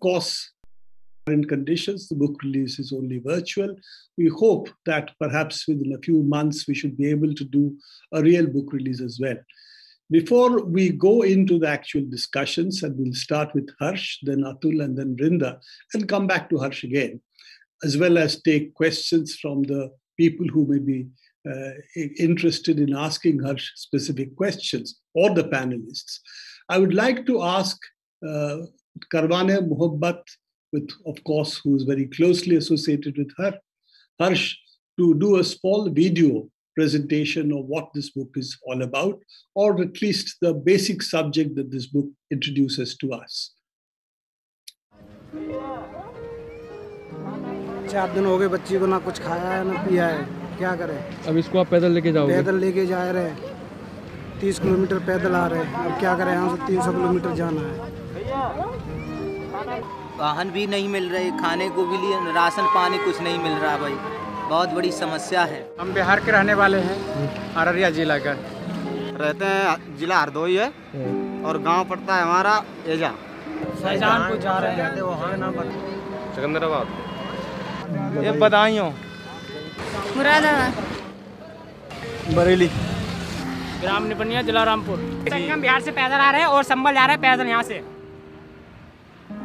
course, current conditions, the book release is only virtual. We hope that perhaps within a few months we should be able to do a real book release as well. Before we go into the actual discussions, and we'll start with Harsh, then Atul, and then Brinda, and come back to Harsh again, as well as take questions from the people who may be uh, interested in asking Harsh specific questions or the panelists. I would like to ask uh, Karwane Mohabbat, with of course, who is very closely associated with her, Harsh, to do a small video presentation of what this book is all about, or at least the basic subject that this book introduces to us. चार दिन हो गए बच्ची को ना कुछ खाया है ना पिया है क्या करें अब इसको आप पैदल लेके जाओ पैदल लेके जा रहे हैं तीस किलोमीटर पैदल आ रहे हैं अब क्या करें यहाँ से तीन सौ किलोमीटर जाना है वाहन भी नहीं मिल रहे खाने को भी लिए राशन पानी कुछ नहीं मिल रहा भाई बहुत बड़ी समस्या है हम बिहार के रहने वाले हैं अररिया जिला का रहते हैं जिला हरदोई है और गांव पड़ता है हमारा एजा शाहजहानपुर जा रहे हैं वहाँ नाम सिकंदराबाद ये बदायूँ मुरादाबाद बरेली ग्राम निपनिया जिला रामपुर तो बिहार से पैदल आ रहे हैं और संभल जा रहे हैं पैदल यहाँ से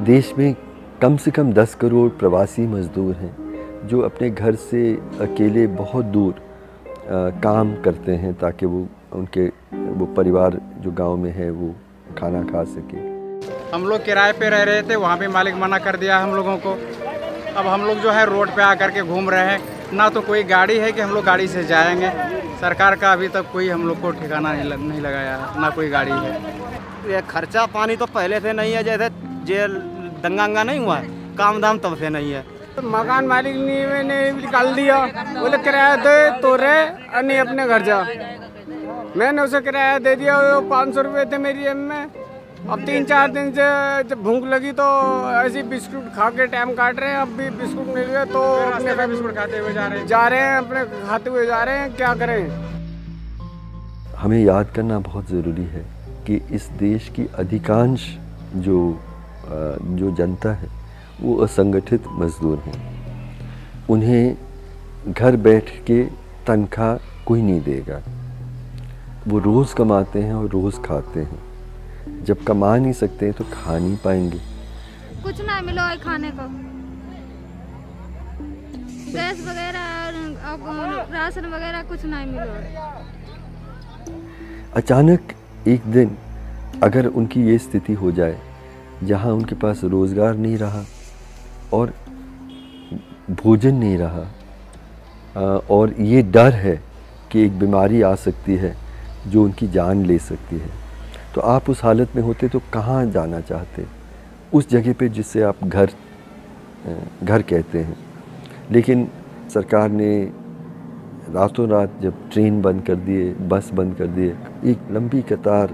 देश में कम से कम दस करोड़ प्रवासी मज़दूर हैं जो अपने घर से अकेले बहुत दूर आ, काम करते हैं ताकि वो उनके वो परिवार जो गांव में है वो खाना खा सके हम लोग किराए पे रह रहे थे वहाँ पे मालिक मना कर दिया हम लोगों को अब हम लोग जो है रोड पे आकर के घूम रहे हैं ना तो कोई गाड़ी है कि हम लोग गाड़ी से जाएंगे सरकार का अभी तक कोई हम लोग को ठिकाना नहीं, लग, नहीं लगाया है ना कोई गाड़ी है ये खर्चा पानी तो पहले से नहीं है जैसे जेल दंगांगा नहीं हुआ है काम दाम तब से नहीं है मकान मालिक ने निकाल दिया बोले किराया दे तो रहे और नहीं अपने घर जा मैंने उसे किराया दे दिया वो पाँच सौ रुपये थे मेरी एम में अब तीन चार दिन से जब भूख लगी तो ऐसे बिस्कुट खा के टाइम काट रहे हैं अब भी बिस्कुट मिल गए तो अपने बिस्कुट खाते हुए जा रहे हैं जा रहे हैं अपने खाते हुए जा रहे हैं क्या करें हमें याद करना बहुत ज़रूरी है कि इस देश की अधिकांश जो जो जनता है वो असंगठित मजदूर हैं उन्हें घर बैठ के तनख्वाह कोई नहीं देगा वो रोज़ कमाते हैं और रोज़ खाते हैं जब कमा नहीं सकते तो खा नहीं पाएंगे कुछ ना मिलो है खाने को गैस वगैरह राशन वगैरह कुछ ना मिलो अचानक एक दिन अगर उनकी ये स्थिति हो जाए जहाँ उनके पास रोज़गार नहीं रहा और भोजन नहीं रहा और ये डर है कि एक बीमारी आ सकती है जो उनकी जान ले सकती है तो आप उस हालत में होते तो कहाँ जाना चाहते उस जगह पे जिससे आप घर घर कहते हैं लेकिन सरकार ने रातों रात जब ट्रेन बंद कर दिए बस बंद कर दिए एक लंबी कतार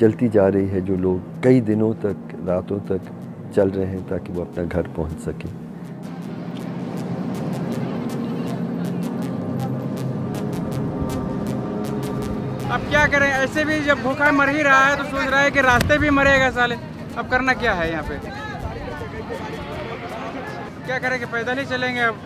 चलती जा रही है जो लोग कई दिनों तक रातों तक चल रहे हैं ताकि वो अपना घर पहुंच सकें अब क्या करें ऐसे भी जब भूखा मर ही रहा है तो सोच रहा है कि रास्ते भी मरेगा साले अब करना क्या है यहाँ पे क्या करें पैदल ही चलेंगे अब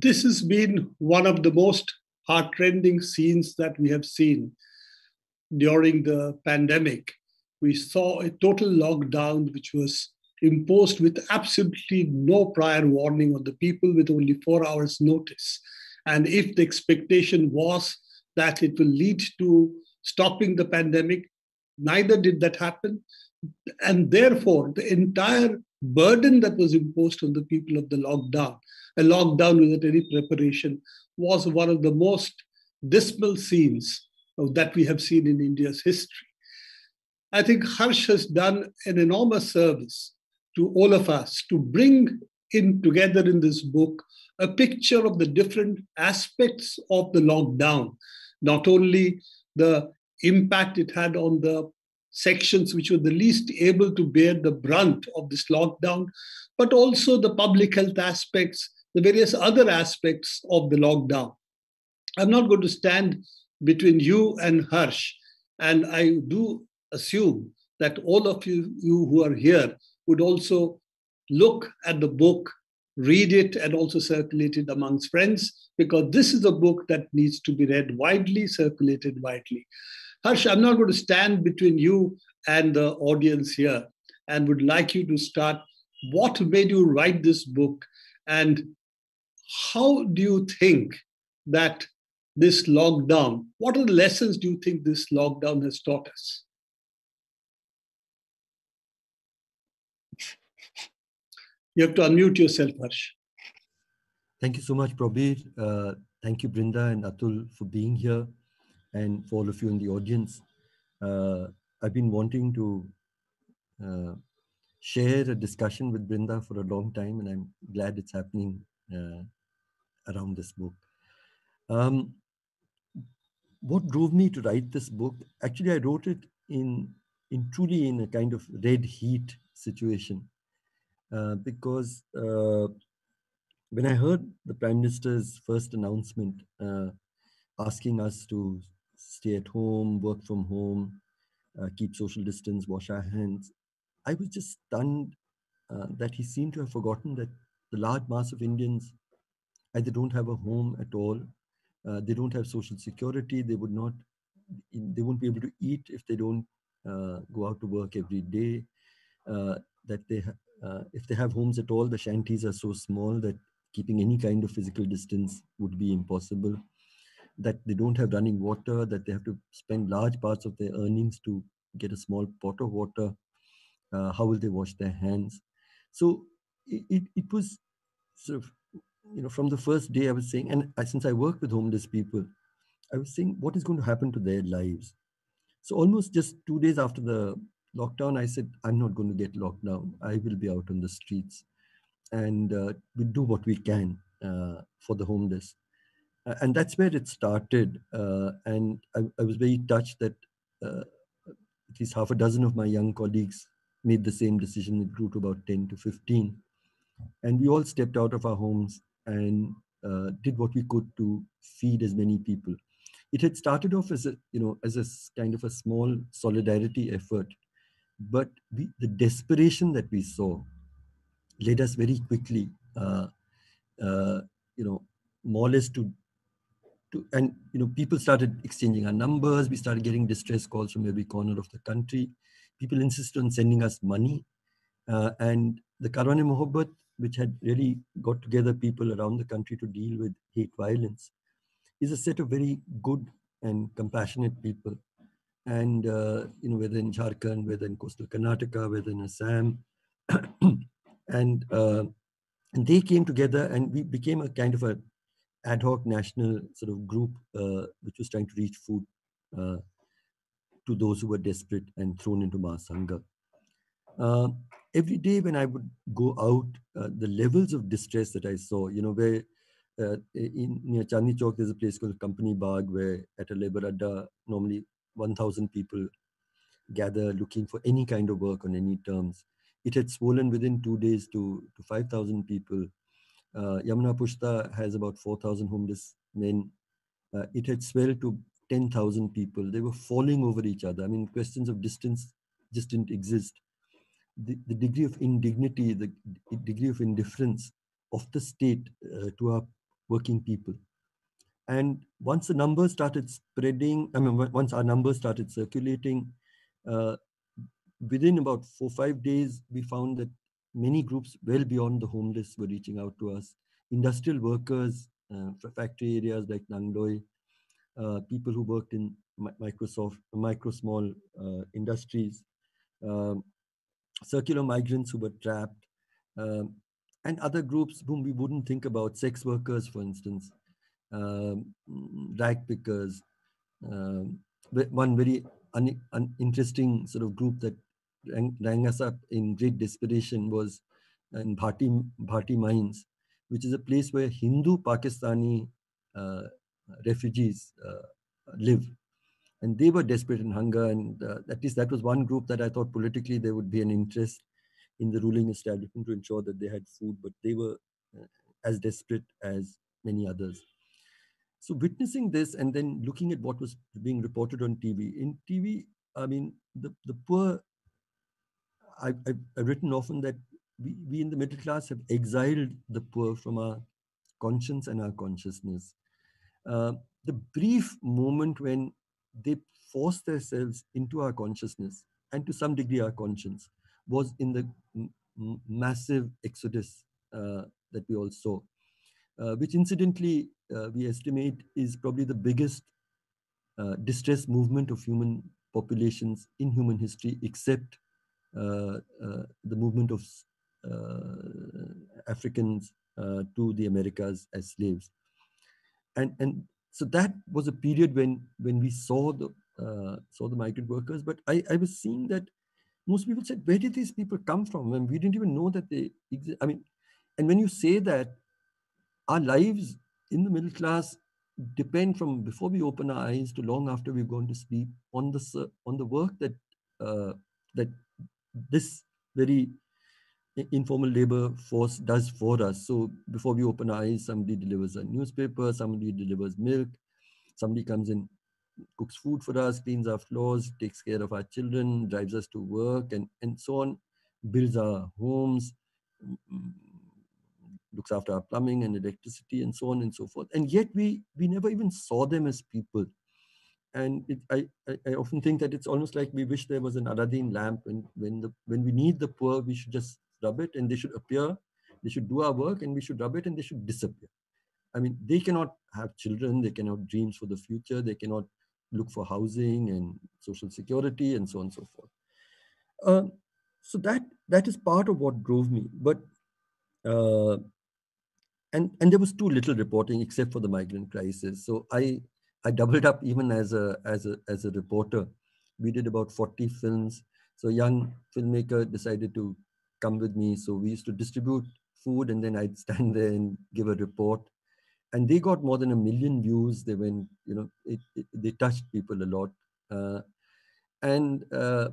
this has been one of the most heartrending scenes that we have seen during the pandemic. We saw a total lockdown, which was imposed with absolutely no prior warning on the people with only four hours' notice. And if the expectation was that it will lead to stopping the pandemic, neither did that happen. And therefore, the entire burden that was imposed on the people of the lockdown, a lockdown without any preparation, was one of the most dismal scenes that we have seen in India's history. I think Harsh has done an enormous service to all of us to bring in together in this book a picture of the different aspects of the lockdown, not only the impact it had on the sections which were the least able to bear the brunt of this lockdown, but also the public health aspects, the various other aspects of the lockdown. I'm not going to stand between you and Harsh, and I do assume that all of you, you who are here would also look at the book, read it, and also circulate it amongst friends, because this is a book that needs to be read widely, circulated widely. Harsh, I'm not going to stand between you and the audience here and would like you to start. What made you write this book? And how do you think that this lockdown, what are the lessons do you think this lockdown has taught us? You have to unmute yourself, Harsh. Thank you so much, Prabir. Uh, thank you, Brinda and Atul, for being here and for all of you in the audience. Uh, I've been wanting to uh, share a discussion with Brinda for a long time, and I'm glad it's happening uh, around this book. Um, what drove me to write this book? Actually, I wrote it in in truly in a kind of red heat situation uh, because uh, when I heard the Prime Minister's first announcement uh, asking us to stay at home, work from home, uh, keep social distance, wash our hands. I was just stunned uh, that he seemed to have forgotten that the large mass of Indians either don't have a home at all, uh, they don't have social security, they would not, they won't be able to eat if they don't uh, go out to work every day. Uh, that they, ha- uh, if they have homes at all, the shanties are so small that keeping any kind of physical distance would be impossible that they don't have running water, that they have to spend large parts of their earnings to get a small pot of water. Uh, how will they wash their hands? So it, it, it was sort of, you know, from the first day I was saying, and I, since I work with homeless people, I was saying, what is going to happen to their lives? So almost just two days after the lockdown, I said, I'm not going to get locked down. I will be out on the streets and uh, we do what we can uh, for the homeless and that's where it started. Uh, and I, I, was very touched that uh, at least half a dozen of my young colleagues made the same decision. It grew to about 10 to 15. And we all stepped out of our homes and uh, did what we could to feed as many people. It had started off as a, you know, as a kind of a small solidarity effort, but we, the desperation that we saw led us very quickly, uh, uh, you know, more or less to to, and you know people started exchanging our numbers we started getting distress calls from every corner of the country people insisted on sending us money uh, and the karwan mohabbat which had really got together people around the country to deal with hate violence is a set of very good and compassionate people and uh, you know whether in jharkhand whether in coastal karnataka whether in assam and uh, and they came together and we became a kind of a ad hoc national sort of group uh, which was trying to reach food uh, to those who were desperate and thrown into mass hunger. Uh, every day when I would go out, uh, the levels of distress that I saw, you know, where uh, in near Chandni Chowk, there's a place called Company Bag, where at a labor adda, normally 1,000 people gather looking for any kind of work on any terms. It had swollen within two days to, to 5,000 people. Uh, Yamuna Pushta has about 4,000 homeless men. Uh, it had swelled to 10,000 people. They were falling over each other. I mean, questions of distance just didn't exist. The, the degree of indignity, the degree of indifference of the state uh, to our working people. And once the numbers started spreading, I mean, once our numbers started circulating, uh, within about four, five days, we found that many groups well beyond the homeless were reaching out to us. Industrial workers, uh, factory areas like Nangloi, uh, people who worked in Microsoft, micro small uh, industries, um, circular migrants who were trapped, um, and other groups whom we wouldn't think about, sex workers, for instance, um, rag pickers. Um, one very uninteresting un sort of group that rang, us up in great desperation was in Bhati, Bharti mines, which is a place where Hindu Pakistani uh, refugees uh, live. And they were desperate in hunger, and uh, at least that was one group that I thought politically there would be an interest in the ruling establishment to ensure that they had food, but they were uh, as desperate as many others. So witnessing this and then looking at what was being reported on TV, in TV, I mean, the, the poor I, have written often that we, we in the middle class have exiled the poor from our conscience and our consciousness. Uh, the brief moment when they forced themselves into our consciousness and to some degree our conscience was in the m- massive exodus uh, that we all saw, uh, which incidentally uh, we estimate is probably the biggest uh, distress movement of human populations in human history, except uh, uh, the movement of uh, Africans to the Americas as slaves. And, and so that was a period when, when we saw the, saw the migrant workers, but I, I was seeing that most people said, where did these people come from? And we didn't even know that they exist. I mean, and when you say that, our lives in the middle class depend from before we open our eyes to long after we've gone to sleep on the on the work that uh, that this very informal labor force does for us. So before we open our eyes, somebody delivers a newspaper, somebody delivers milk, somebody comes in, cooks food for us, cleans our floors, takes care of our children, drives us to work, and, and so on, builds our homes, looks after our plumbing and electricity, and so on and so forth. And yet we we never even saw them as people and it, I, I often think that it's almost like we wish there was an Aladdin lamp, and when the when we need the poor, we should just rub it, and they should appear. They should do our work, and we should rub it, and they should disappear. I mean, they cannot have children, they cannot dreams for the future, they cannot look for housing and social security, and so on and so forth. Um, so that that is part of what drove me. But uh, and and there was too little reporting except for the migrant crisis. So I I doubled up even as a as a as a reporter. We did about 40 films. So a young filmmaker decided to come with me. So we used to distribute food and then I'd stand there and give a report. And they got more than a million views. They went, you know, it, it, they touched people a lot. Uh, and uh,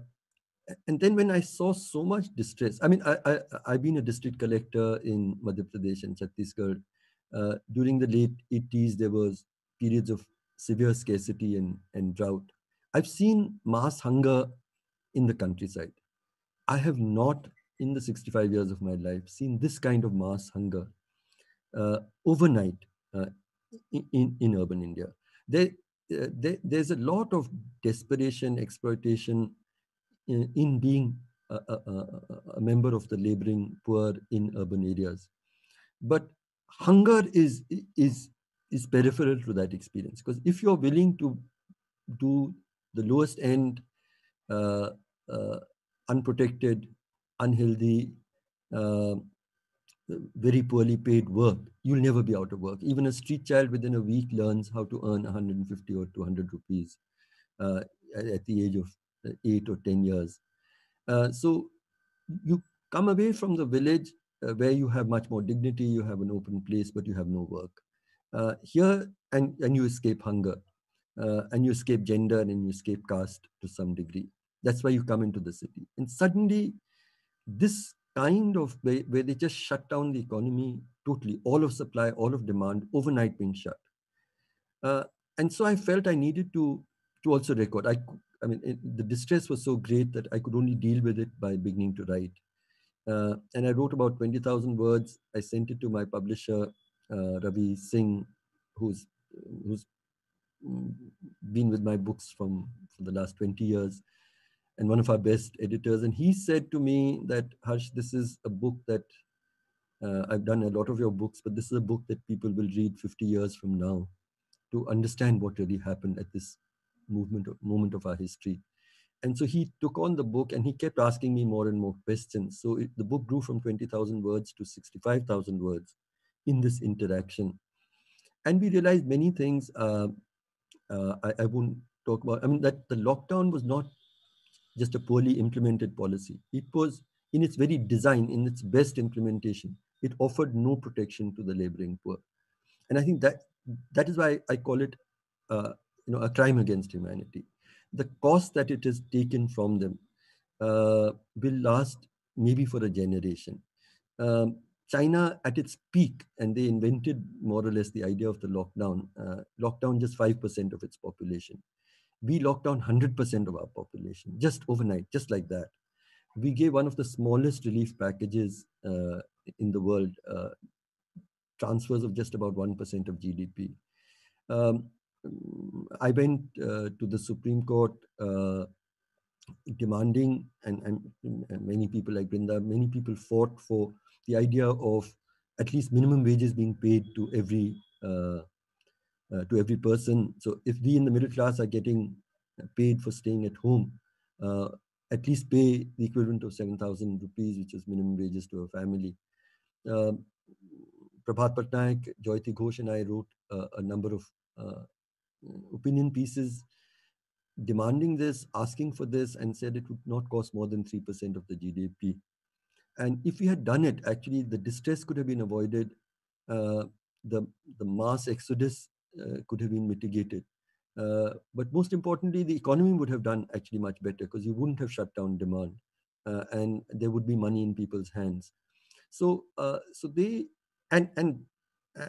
and then when I saw so much distress, I mean, I, I I've been a district collector in Madhya Pradesh and Chhattisgarh. Uh, during the late 80s, there was periods of severe scarcity and, and drought. I've seen mass hunger in the countryside. I have not, in the 65 years of my life, seen this kind of mass hunger uh, overnight uh, in, in urban India. There, uh, there, there's a lot of desperation, exploitation in, uh, in being a, a, a, member of the laboring poor in urban areas. But hunger is, is, is peripheral to that experience. Because if you're willing to do the lowest end, uh, uh, unprotected, unhealthy, uh, very poorly paid work, you'll never be out of work. Even a street child within a week learns how to earn 150 or 200 rupees uh, at the age of uh, eight or 10 years. Uh, so you come away from the village where you have much more dignity, you have an open place, but you have no work uh, here and, and you escape hunger uh, and you escape gender and you escape caste to some degree that's why you come into the city and suddenly this kind of way where they just shut down the economy totally all of supply all of demand overnight being shut uh, and so i felt i needed to to also record i i mean it, the distress was so great that i could only deal with it by beginning to write uh, and I wrote about 20,000 words. I sent it to my publisher uh, Ravi Singh, who's who's been with my books from for the last 20 years, and one of our best editors. And he said to me that Harsh, this is a book that uh, I've done a lot of your books, but this is a book that people will read 50 years from now to understand what really happened at this movement moment of our history. And so he took on the book and he kept asking me more and more questions. So it, the book grew from 20,000 words to 65,000 words in this interaction. And we realized many things. Uh, uh, I, I won't talk about, I mean, that the lockdown was not just a poorly implemented policy. It was in its very design, in its best implementation, it offered no protection to the laboring poor. And I think that that is why I call it uh, you know, a crime against humanity. The cost that it has taken from them uh, will last maybe for a generation. Um, China at its peak, and they invented more or less the idea of the lockdown, uh, locked down just 5% of its population. We locked down 100% of our population just overnight, just like that. We gave one of the smallest relief packages uh, in the world, uh, transfers of just about 1% of GDP. Um, I went uh, to the Supreme Court uh, demanding, and, and, and, many people like Brinda, many people fought for the idea of at least minimum wages being paid to every uh, uh, to every person. So if we in the middle class are getting paid for staying at home, uh, at least pay the equivalent of 7,000 rupees, which is minimum wages to a family. Uh, Prabhat Patnaik, Joyti Ghosh and I wrote a number of uh, opinion pieces demanding this, asking for this, and said it would not cost more than 3% of the GDP. And if we had done it, actually, the distress could have been avoided. Uh, the, the mass exodus uh, could have been mitigated. Uh, but most importantly, the economy would have done actually much better because you wouldn't have shut down demand uh, and there would be money in people's hands. So, uh, so they, and, and,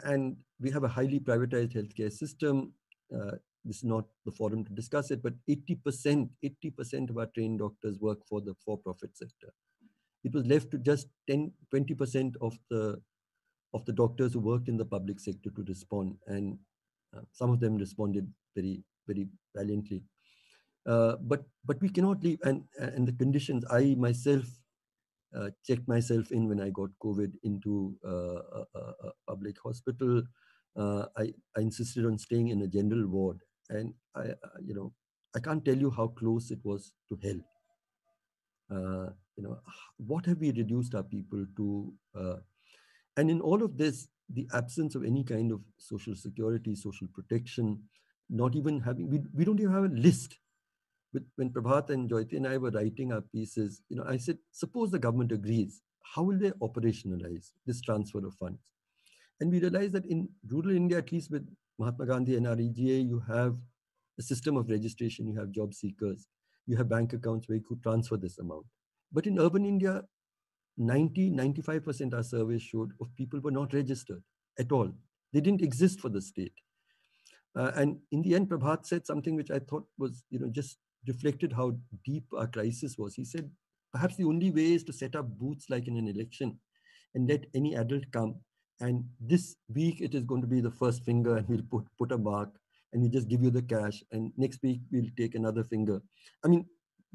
and we have a highly privatized healthcare system. Uh, this is not the forum to discuss it, but 80%, 80% of our trained doctors work for the for-profit sector it was left to just 10, 20% of the of the doctors who worked in the public sector to respond. And uh, some of them responded very, very valiantly. Uh, but but we cannot leave and and the conditions i myself uh, checked myself in when i got covid into uh, a, a, public hospital uh, I, I insisted on staying in a general ward and i you know i can't tell you how close it was to hell uh, you know, what have we reduced our people to? Uh, and in all of this, the absence of any kind of social security, social protection, not even having, we, we don't even have a list. But when Prabhat and Joyti and I were writing our pieces, you know, I said, suppose the government agrees, how will they operationalize this transfer of funds? And we realized that in rural India, at least with Mahatma Gandhi and REGA, you have a system of registration, you have job seekers, you have bank accounts where you could transfer this amount. But in urban India, 90, 95% our surveys showed of people were not registered at all. They didn't exist for the state. Uh, and in the end, Prabhat said something which I thought was, you know, just reflected how deep our crisis was. He said, perhaps the only way is to set up booths like in an election and let any adult come. And this week it is going to be the first finger and we'll put, put a mark and we just give you the cash. And next week we'll take another finger. I mean,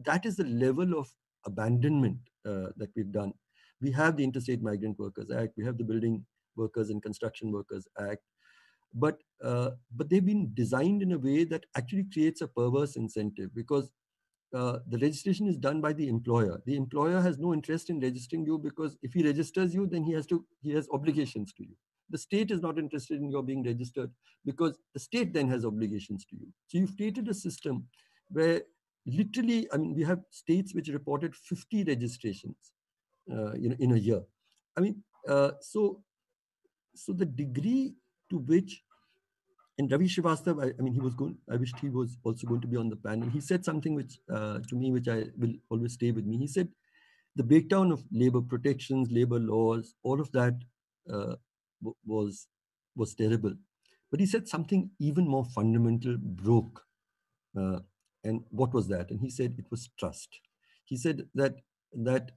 that is the level of abandonment uh, that we've done. We have the Interstate Migrant Workers Act, we have the Building Workers and Construction Workers Act, but uh, but they've been designed in a way that actually creates a perverse incentive because uh, the registration is done by the employer. The employer has no interest in registering you because if he registers you, then he has to he has obligations to you. The state is not interested in your being registered because the state then has obligations to you. So you've created a system where literally, I mean, we have states which reported 50 registrations uh, in, in a year. I mean, uh, so, so the degree to which, and Ravi Srivastav, I, I, mean, he was going, I wished he was also going to be on the panel. He said something which, uh, to me, which I will always stay with me. He said, the breakdown of labor protections, labor laws, all of that uh, was, was terrible. But he said something even more fundamental broke. Uh, and what was that? And he said it was trust. He said that that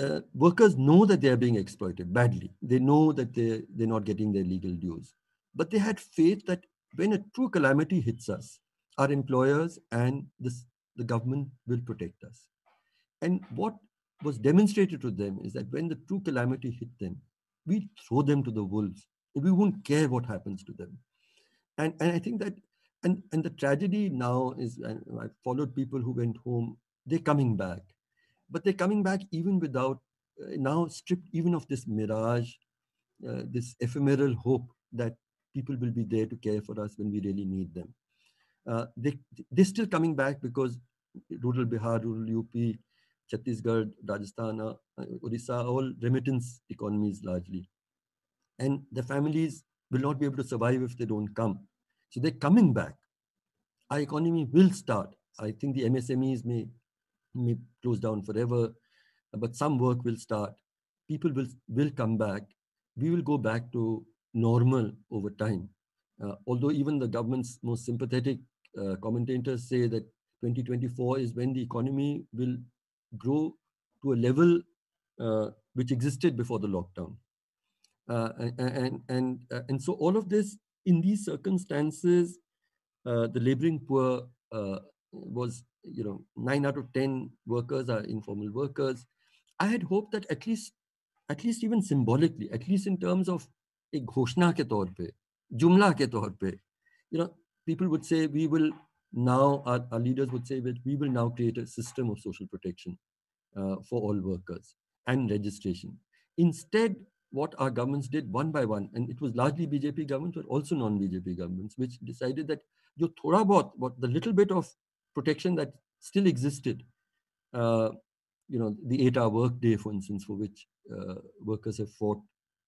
uh, workers know that they are being exploited badly. They know that they, they're not getting their legal dues. But they had faith that when a true calamity hits us, our employers and this, the government will protect us. And what was demonstrated to them is that when the true calamity hit them, we throw them to the wolves. We won't care what happens to them. And, and I think that and and the tragedy now is I followed people who went home. They're coming back, but they're coming back even without uh, now stripped even of this mirage, uh, this ephemeral hope that people will be there to care for us when we really need them. Uh, they they're still coming back because rural Bihar, rural UP, Chhattisgarh, Rajasthan, uh, Odisha, all remittance economies largely, and the families will not be able to survive if they don't come. So they're coming back. Our economy will start. I think the MSMEs may, may close down forever, but some work will start. People will, will come back. We will go back to normal over time. Uh, although even the government's most sympathetic uh, commentators say that 2024 is when the economy will grow to a level uh, which existed before the lockdown. Uh, and and and, uh, and so all of this in these circumstances, uh, the laboring poor uh, was, you know, nine out of 10 workers are informal workers. I had hoped that at least, at least even symbolically, at least in terms of a ghoshna ke pe, jumla ke pe, you know, people would say we will now, our, our leaders would say that we will now create a system of social protection uh, for all workers and registration. Instead, what our governments did one by one, and it was largely BJP governments, but also non-BJP governments, which decided that you thora bahut, what the little bit of protection that still existed, uh, you know, the eight-hour workday, for instance, for which uh, workers have fought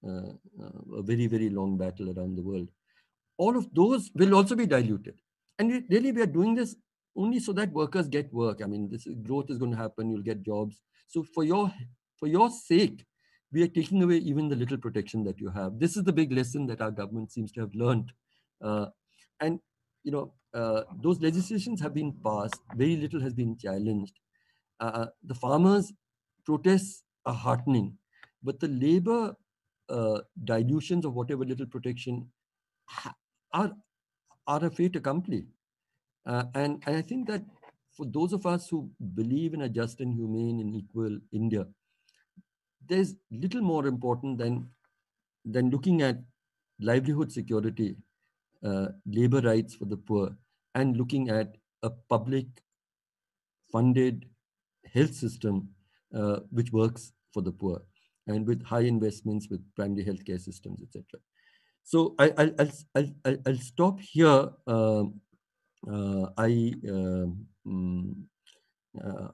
uh, uh, a very, very long battle around the world. All of those will also be diluted, and really, we are doing this only so that workers get work. I mean, this growth is going to happen. You'll get jobs. So for your for your sake, we are taking away even the little protection that you have. This is the big lesson that our government seems to have learned. Uh, and, you know, uh, those legislations have been passed, very little has been challenged. Uh, uh the farmers' protests are heartening, but the labor uh, dilutions of whatever little protection are, are a fait accompli. Uh, and, and I think that for those of us who believe in a just and humane and equal India, there's little more important than than looking at livelihood security, uh, labor rights for the poor, and looking at a public funded health system uh, which works for the poor and with high investments with primary healthcare systems, etc. So I, will I'll, I'll, I'll stop here. Um, uh, I um, mm, uh,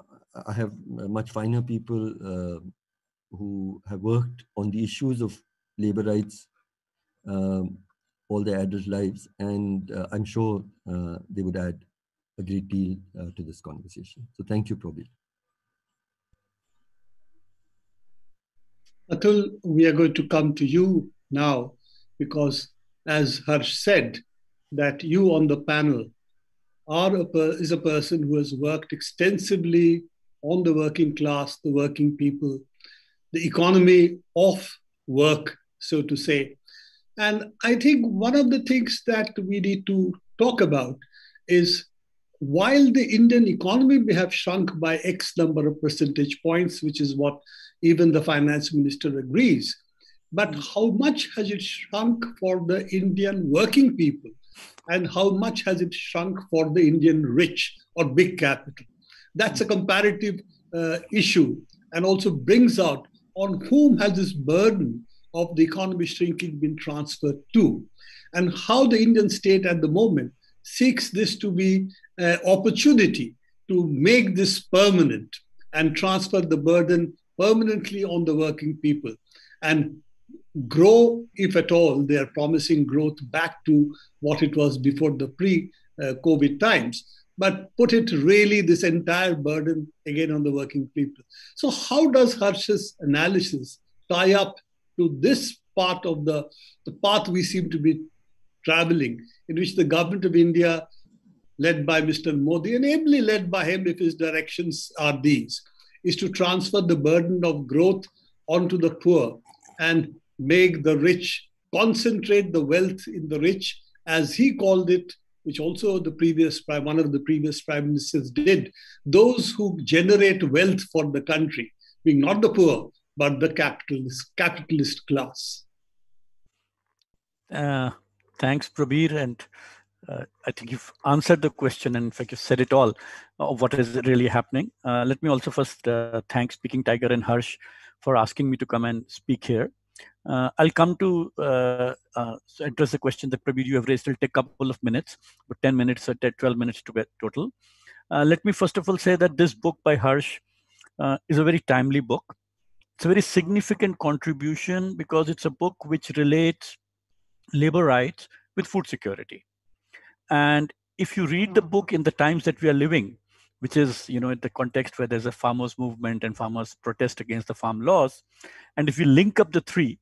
I have much finer people uh, who have worked on the issues of labor rights um, all their adult lives, and uh, I'm sure uh, they would add a great deal uh, to this conversation. So thank you, Probi. Atul, we are going to come to you now because, as Harsh said, that you on the panel are a is a person who has worked extensively on the working class, the working people, the economy of work, so to say. And I think one of the things that we need to talk about is while the Indian economy may have shrunk by X number of percentage points, which is what even the finance minister agrees, but how much has it shrunk for the Indian working people? And how much has it shrunk for the Indian rich or big capital? That's a comparative uh, issue and also brings out on whom has this burden of the economy shrinking been transferred to, and how the Indian state at the moment seeks this to be an opportunity to make this permanent and transfer the burden permanently on the working people and grow, if at all, they are promising growth back to what it was before the pre uh, COVID times but put it really this entire burden again on the working people. So, how does Harsh's analysis tie up to this part of the, the path we seem to be traveling, in which the government of India, led by Mr. Modi and ably led by him, if his directions are these, is to transfer the burden of growth onto the poor and make the rich concentrate the wealth in the rich, as he called it which also the previous prime, one of the previous prime ministers did, those who generate wealth for the country, being not the poor, but the capitalist, capitalist class. Uh, thanks, Prabir. And uh, I think you've answered the question, and in fact, you said it all of what is really happening. Uh, let me also first uh, thank Speaking Tiger and Harsh for asking me to come and speak here. Uh, I'll come to uh, uh, address the question that probably you have raised. It'll take a couple of minutes, but 10 minutes or uh, 10, 12 minutes to total. Uh, let me first of all say that this book by Harsh uh, is a very timely book. It's a very significant contribution because it's a book which relates labor rights with food security. And if you read the book in the times that we are living, which is you know in the context where there's a farmers movement and farmers protest against the farm laws and if we link up the three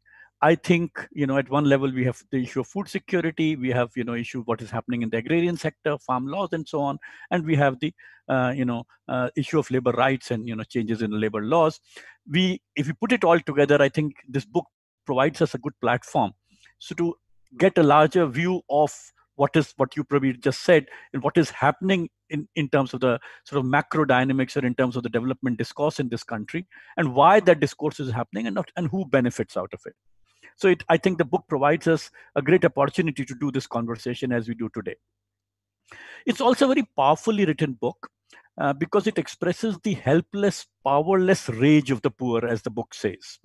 i think you know at one level we have the issue of food security we have you know issue what is happening in the agrarian sector farm laws and so on and we have the uh, you know uh, issue of labor rights and you know changes in labor laws we if we put it all together i think this book provides us a good platform so to get a larger view of what is what you probably just said and what is happening in, in terms of the sort of macro dynamics or in terms of the development discourse in this country and why that discourse is happening and, not, and who benefits out of it. So it, I think the book provides us a great opportunity to do this conversation as we do today. It's also a very powerfully written book uh, because it expresses the helpless, powerless rage of the poor, as the book says.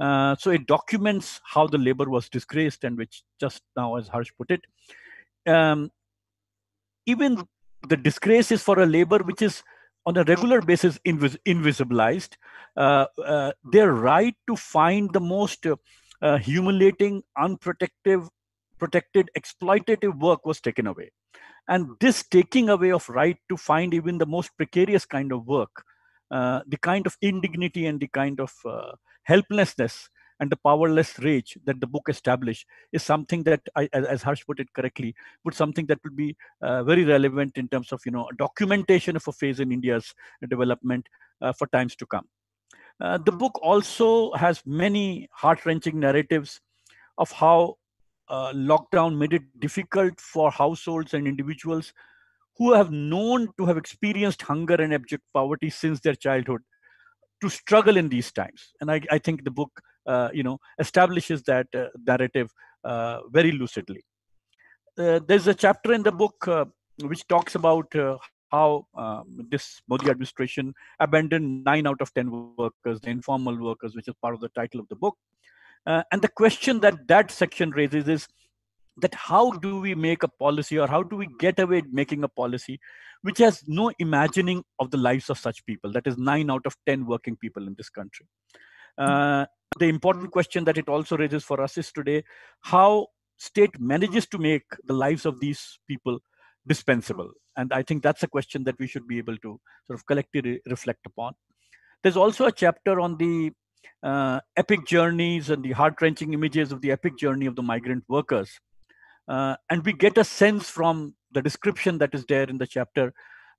Uh, so it documents how the labor was disgraced, and which just now, as Harsh put it, um, even the disgrace is for a labor which is on a regular basis invis- invisibilized uh, uh, their right to find the most uh, uh, humiliating unprotective protected exploitative work was taken away and this taking away of right to find even the most precarious kind of work uh, the kind of indignity and the kind of uh, helplessness and the powerless rage that the book established is something that, I, as Harsh put it correctly, would something that would be uh, very relevant in terms of you know documentation of a phase in India's development uh, for times to come. Uh, the mm-hmm. book also has many heart-wrenching narratives of how uh, lockdown made it difficult for households and individuals who have known to have experienced hunger and abject poverty since their childhood to struggle in these times. And I, I think the book, uh, you know, establishes that uh, narrative uh, very lucidly. Uh, there's a chapter in the book uh, which talks about uh, how um, this Modi administration abandoned nine out of 10 workers, the informal workers, which is part of the title of the book. and the question that that section raises is that how do we make a policy or how do we get away making a policy which has no imagining of the lives of such people that is 9 out of 10 working people in this country uh, the important question that it also raises for us is today how state manages to make the lives of these people dispensable and i think that's a question that we should be able to sort of collectively reflect upon there's also a chapter on the uh, epic journeys and the heart-wrenching images of the epic journey of the migrant workers uh, and we get a sense from the description that is there in the chapter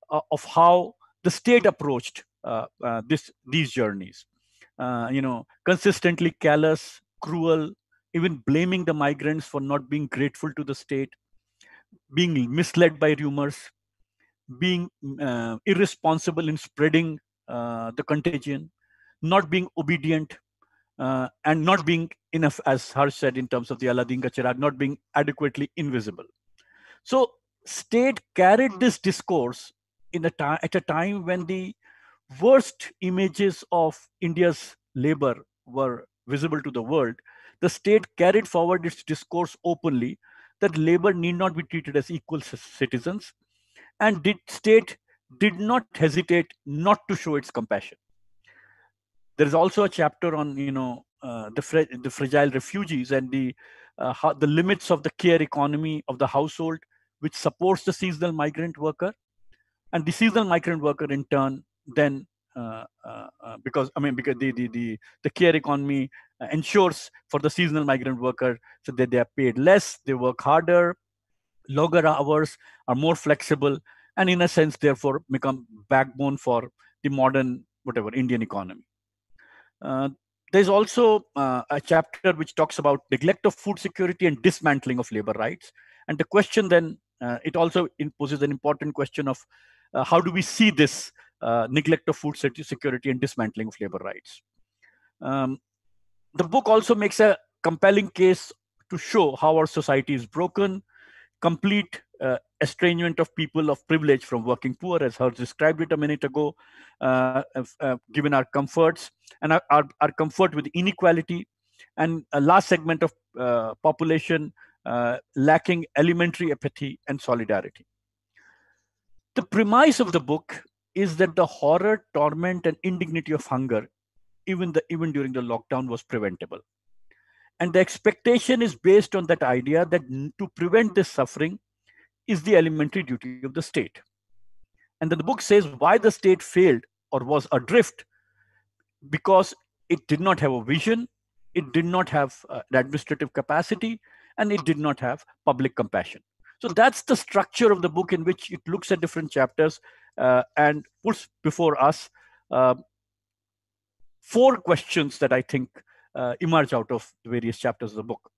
uh, of how the state approached uh, uh, this these journeys. Uh, you know, consistently callous, cruel, even blaming the migrants for not being grateful to the state, being misled by rumors, being irresponsible in spreading the contagion, not being obedient uh, and not being enough, as Harsh said, in terms of the Aladdin ka chirag, not being adequately invisible. So state carried hmm. this discourse in a ta- at a time when the worst images of India's labor were visible to the world. The state carried forward its discourse openly that labor need not be treated as equal citizens, and did state did not hesitate not to show its compassion there is also a chapter on you know uh, the fra- the fragile refugees and the uh, how, the limits of the care economy of the household which supports the seasonal migrant worker and the seasonal migrant worker in turn then uh, uh, uh because i mean because the the the, the care economy uh, ensures for the seasonal migrant worker so that they are paid less they work harder longer hours are more flexible and in a sense therefore become backbone for the modern whatever indian economy uh, there's also uh, a chapter which talks about neglect of food security and dismantling of labor rights. And the question then, uh, it also poses an important question of how do we see this neglect of food security and dismantling of labor rights? Um, the book also makes a compelling case to show how our society is broken, complete estrangement of people of privilege from working poor, as I described it a minute ago, uh, uh, given our comforts and our, our, our, comfort with inequality, and a last segment of uh, population uh, lacking elementary empathy and solidarity. The premise of the book is that the horror, torment, and indignity of hunger, even the even during the lockdown, was preventable. And the expectation is based on that idea that to prevent this suffering, is the elementary duty of the state. And then the book says why the state failed or was adrift because it did not have a vision, it did not have uh, administrative capacity, and it did not have public compassion. So that's the structure of the book in which it looks at different chapters uh, and puts before us uh, four questions that I think uh, emerge out of the various chapters of the book.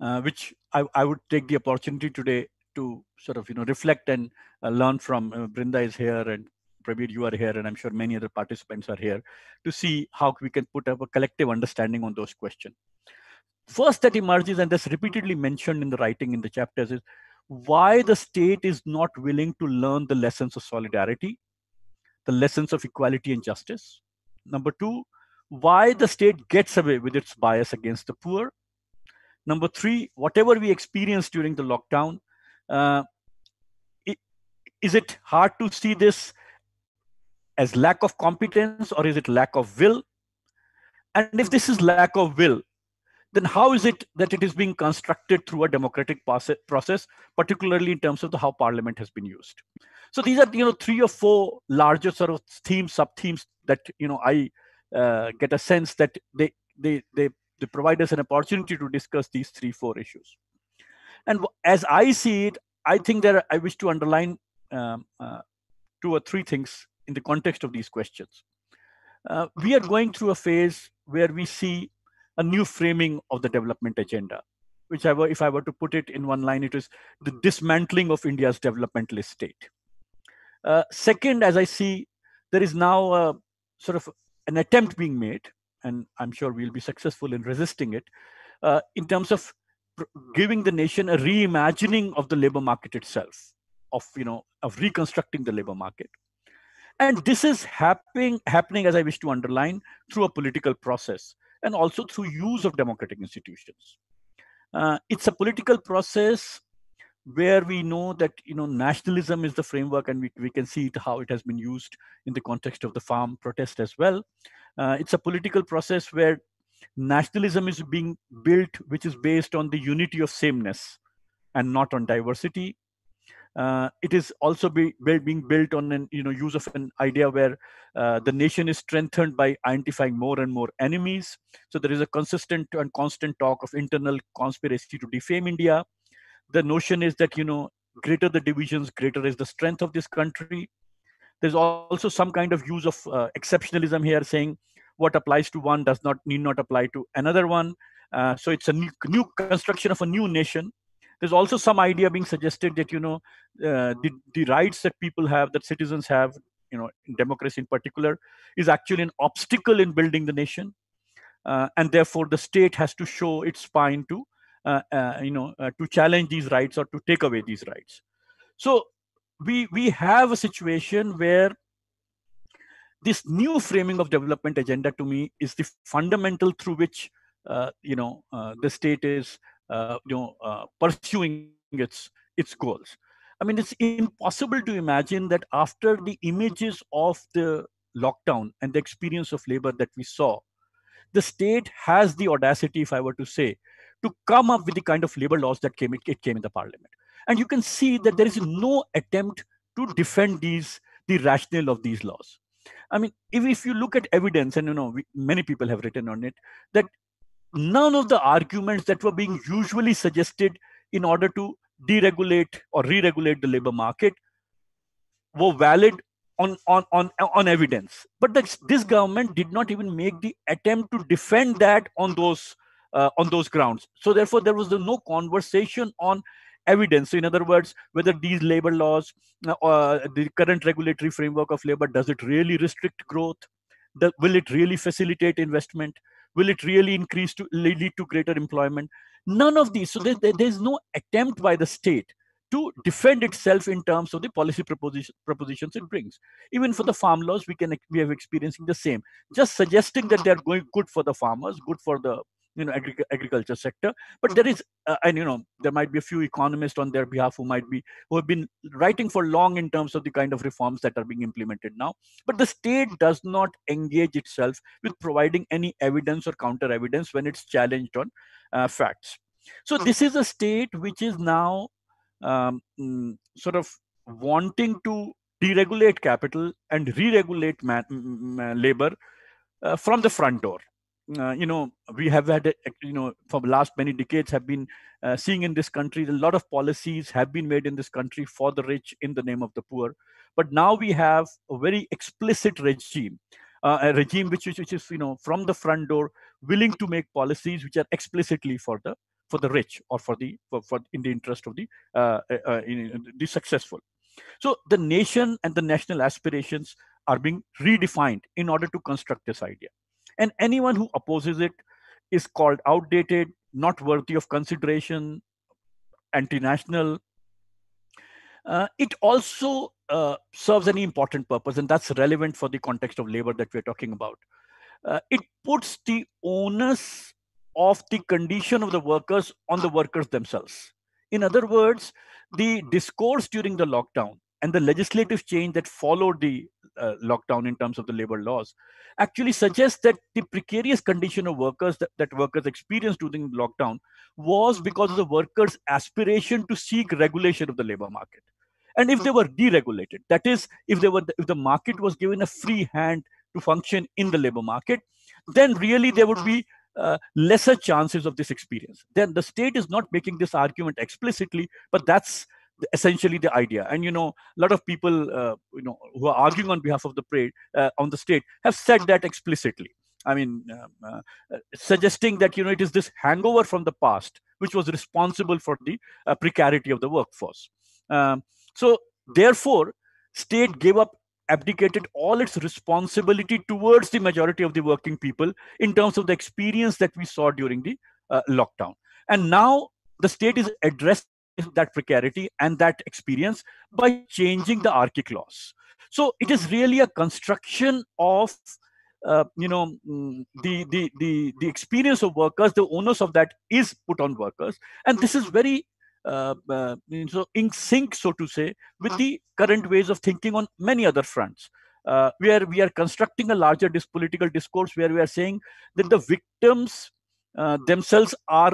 Uh, which I, I, would take the opportunity today to sort of you know reflect and uh, learn from. Uh, Brinda is here, and Prabir, you are here, and I'm sure many other participants are here to see how we can put up a collective understanding on those questions. First, that emerges, and that's repeatedly mentioned in the writing in the chapters, is why the state is not willing to learn the lessons of solidarity, the lessons of equality and justice. Number two, why the state gets away with its bias against the poor. Number three, whatever we experienced during the lockdown, uh, is it hard to see this as lack of competence or is it lack of will and if this is lack of will then how is it that it is being constructed through a democratic process particularly in terms of the, how parliament has been used so these are you know three or four larger sort of themes sub themes that you know i uh, get a sense that they they they they provide us an opportunity to discuss these three four issues and as I see it, I think that I wish to underline um, uh, two or three things in the context of these questions. Uh, we are going through a phase where we see a new framing of the development agenda, which I were, if I were to put it in one line, it is the dismantling of India's developmentalist state. Uh, second, as I see, there is now a, sort of an attempt being made, and I'm sure we'll be successful in resisting it, uh, in terms of giving the nation a reimagining of the labor market itself of you know of reconstructing the labor market and this is happening happening as i wish to underline through a political process and also through use of democratic institutions uh, it's a political process where we know that you know nationalism is the framework and we, we can see it, how it has been used in the context of the farm protest as well uh, it's a political process where nationalism is being built which is based on the unity of sameness and not on diversity uh, it is also be, being built on an you know use of an idea where uh, the nation is strengthened by identifying more and more enemies so there is a consistent and constant talk of internal conspiracy to defame india the notion is that you know greater the divisions greater is the strength of this country there's also some kind of use of uh, exceptionalism here saying what applies to one does not need not apply to another one. Uh, so it's a new, new, construction of a new nation. There's also some idea being suggested that you know uh, the, the rights that people have, that citizens have, you know, in democracy in particular, is actually an obstacle in building the nation, uh, and therefore the state has to show its spine to, uh, uh, you know, uh, to challenge these rights or to take away these rights. So we we have a situation where this new framing of development agenda to me is the fundamental through which uh, you know uh, the state is uh, you know uh, pursuing its its goals i mean it's impossible to imagine that after the images of the lockdown and the experience of labor that we saw the state has the audacity if i were to say to come up with the kind of labor laws that came it came in the parliament and you can see that there is no attempt to defend these the rationale of these laws I mean, if, if you look at evidence, and you know, we, many people have written on it, that none of the arguments that were being usually suggested in order to deregulate or re-regulate the labor market were valid on on on on evidence but the, this government did not even make the attempt to defend that on those uh, on those grounds so therefore there was no conversation on evidence. So, in other words, whether these labor laws uh, or the current regulatory framework of labor does it really restrict growth? will it really facilitate investment? Will it really increase to lead to greater employment? None of these. So there's no attempt by the state to defend itself in terms of the policy proposition, propositions it brings. Even for the farm laws, we can we have experiencing the same. Just suggesting that they are going good for the farmers, good for the you know agri- agriculture sector but there mm-hmm. is uh, and you know there might be a few economists on their behalf who might be who have been writing for long in terms of the kind of reforms that are being implemented now but the state mm-hmm. does not engage itself with providing any evidence or counter evidence when it's challenged on uh, facts so mm-hmm. this is a state which is now um, mm, sort of wanting to deregulate capital and re-regulate man- labor uh, from the front door uh, you know we have had you know for the last many decades have been uh, seeing in this country a lot of policies have been made in this country for the rich in the name of the poor but now we have a very explicit regime uh, a regime which, which, which is you know from the front door willing to make policies which are explicitly for the for the rich or for the for, for in the interest of the uh, uh, uh, in, in the successful so the nation and the national aspirations are being redefined in order to construct this idea and anyone who opposes it is called outdated not worthy of consideration anti-national uh, it also uh, serves an important purpose and that's relevant for the context of labor that we're talking about uh, it puts the onus of the condition of the workers on the workers themselves in other words the discourse during the lockdown and the legislative change that followed the uh, lockdown in terms of the labor laws actually suggests that the precarious condition of workers that, that workers experienced during lockdown was because of the workers aspiration to seek regulation of the labor market and if they were deregulated that is if they were if the market was given a free hand to function in the labor market then really there would be uh, lesser chances of this experience then the state is not making this argument explicitly but that's essentially the idea. And you know, a lot of people, uh, you know, who are arguing on behalf of the parade, uh, on the state, have said that explicitly. I mean, um, uh, uh, suggesting that you know it is this hangover from the past which was responsible for the uh, precarity of the workforce. Um, so therefore, state gave up abdicated all its responsibility towards the majority of the working people in terms of the experience that we saw during the uh, lockdown and now the state is addressing that precarity and that experience by changing the arche clause so it is really a construction of uh, you know mm, the, the the the experience of workers the onus of that is put on workers and this is very uh, uh, so in sync so to say with the current ways of thinking on many other fronts uh, where we are constructing a larger dis- political discourse where we are saying that the victims uh, themselves are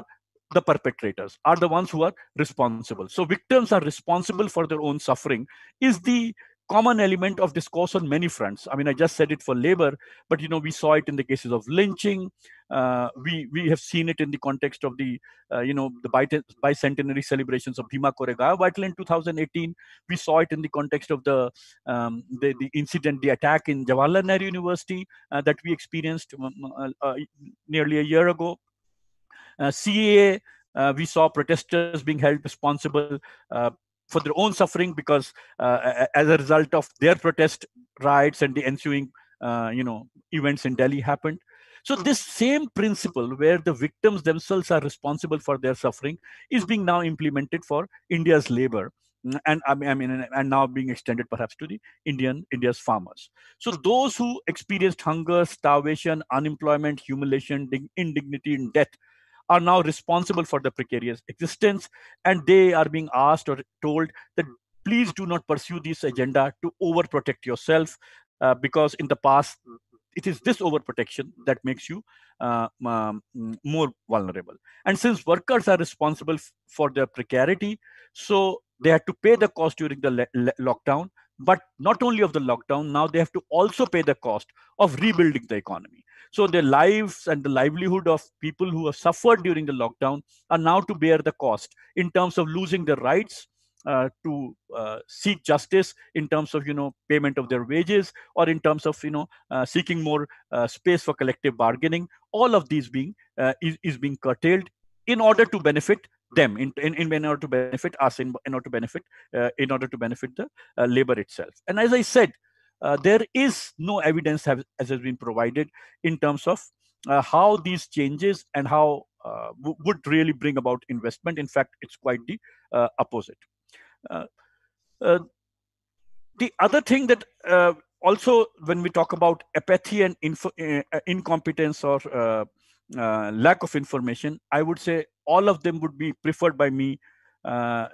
the perpetrators are the ones who are responsible so victims are responsible for their own suffering is the common element of discourse on many fronts i mean i just said it for labor but you know we saw it in the cases of lynching uh, we we have seen it in the context of the uh, you know the bicentenary celebrations of Bhima Korega battle in 2018. We saw it in the context of the um, the, the, incident, the attack in Jawaharlal Nehru University uh, that we experienced um, uh, uh, nearly a year ago. Uh, CAA, uh, we saw protesters being held responsible uh, for their own suffering because, as a result of their protest riots and the ensuing, you know, events in Delhi happened. So this same principle, where the victims themselves are responsible for their suffering, is being now implemented for India's labor, mm, and I mean, and now being extended perhaps to the Indian India's farmers. So those who experienced hunger, starvation, unemployment, humiliation, indignity, and death are now responsible for the precarious existence and they are being asked or told that please do not pursue this agenda to overprotect yourself uh, because in the past it is this overprotection that makes you uh, um, more vulnerable and since workers are responsible f- for their precarity so they had to pay the cost during the le- le- lockdown but not only of the lockdown now they have to also pay the cost of rebuilding the economy so their lives and the livelihood of people who have suffered during the lockdown are now to bear the cost in terms of losing their rights uh, to uh, seek justice in terms of you know payment of their wages or in terms of you know uh, seeking more uh, space for collective bargaining all of these being uh, is, is being curtailed in order to benefit them in, in, in order to benefit us in, in order to benefit uh, in order to benefit the uh, labor itself and as i said uh, there is no evidence have, as has been provided in terms of uh, how these changes and how uh, w- would really bring about investment in fact it's quite the uh, opposite the other thing that also when we talk about apathy and incompetence or uh, lack of information i would say all of them would be preferred by me uh,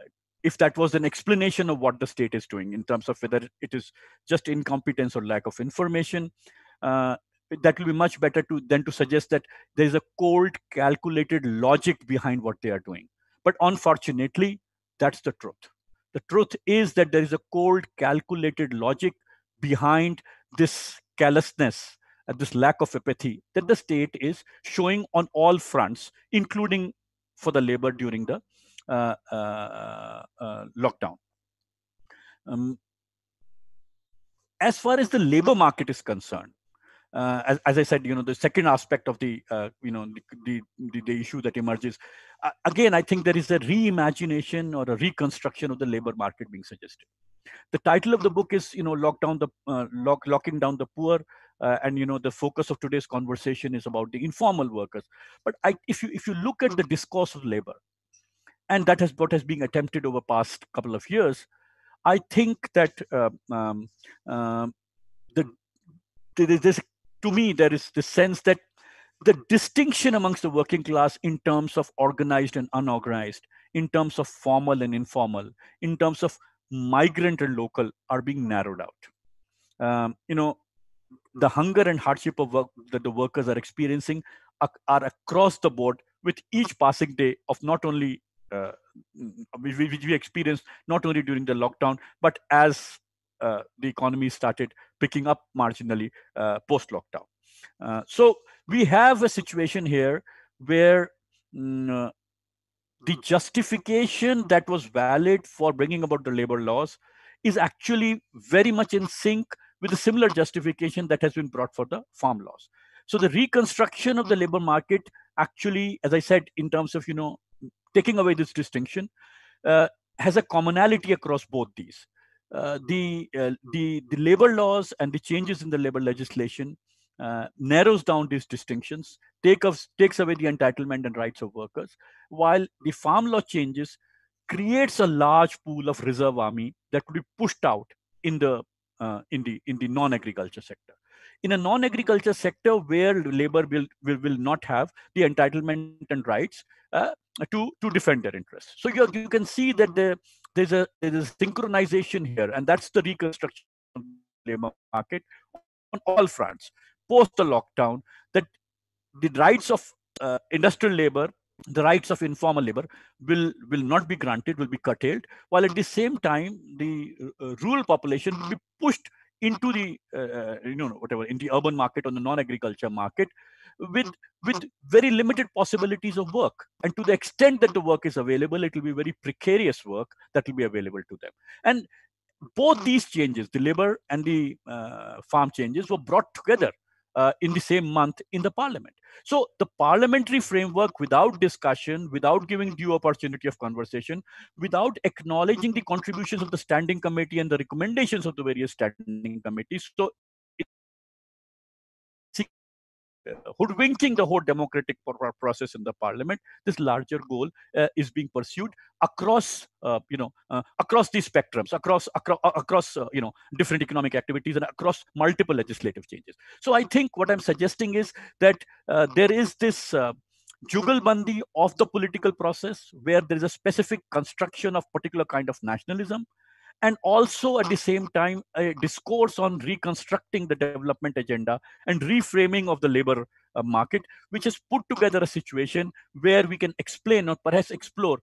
if that was an explanation of what the state is doing in terms of whether it is just incompetence or lack of information uh, that will be much better to than to suggest that there is a cold calculated logic behind what they are doing but unfortunately that's the truth the truth is that there is a cold calculated logic behind this callousness at this lack of apathy that the state is showing on all fronts, including for the labor during the uh, uh, uh, lockdown. Um, as far as the labor market is concerned, uh, as, as, I said, you know, the second aspect of the, uh, you know, the, the, the, issue that emerges, uh, again, I think there is a reimagination or a reconstruction of the labor market being suggested. The title of the book is, you know, lockdown the, lock, locking down the poor, uh, and you know the focus of today's conversation is about the informal workers but I, if you if you look at the mm-hmm. discourse of labor and that has what has been attempted over past couple of years i think that uh, um, uh, the this to me there is the sense that the mm-hmm. distinction amongst the working class in terms of organized and unorganized in terms of formal and informal in terms of migrant and local are being narrowed out um, you know the hunger and hardship of work that the workers are experiencing are across the board with each passing day of not only uh, which we experienced not only during the lockdown but as uh, the economy started picking up marginally uh, post lockdown uh, so we have a situation here where mm, uh, the justification that was valid for bringing about the labor laws is actually very much in sync with a similar justification that has been brought for the farm laws. So the reconstruction of the labor market actually, as I said, in terms of, you know, taking away this distinction, uh, has a commonality across both these. Uh, the, uh, the, the labor laws and the changes in the labor legislation uh, narrows down these distinctions, take of, takes away the entitlement and rights of workers, while the farm law changes creates a large pool of reserve army that could be pushed out in the uh, in the in the non-agriculture sector. In a non-agriculture sector where labor will, will, will not have the entitlement and rights uh, to, to defend their interests. So you, you can see that the, there's, a, there's a synchronization here, and that's the reconstruction of the labor market on all fronts. Post the lockdown, that the rights of uh, industrial labor the rights of informal labor will will not be granted will be curtailed while at the same time the uh, rural population will be pushed into the uh, uh you know whatever in the urban market on the non agriculture market with with very limited possibilities of work and to the extent that the work is available it will be very precarious work that will be available to them and both these changes the labor and the uh, farm changes were brought together uh, in the same month in the parliament. So the parliamentary framework, without discussion, without giving due opportunity of conversation, without acknowledging the contributions of the standing committee and the recommendations of the various standing committees, so uh, hoodwinking the whole democratic process in the parliament. This larger goal uh, is being pursued across, uh, you know, across these spectrums, across across across you know different economic activities and across multiple legislative changes. So I think what I'm suggesting is that there is this jugalbandi of the political process where there is a specific construction of particular kind of nationalism and also at the same time a discourse on reconstructing the development agenda and reframing of the labor uh, market, which has put together a situation where we can explain or perhaps explore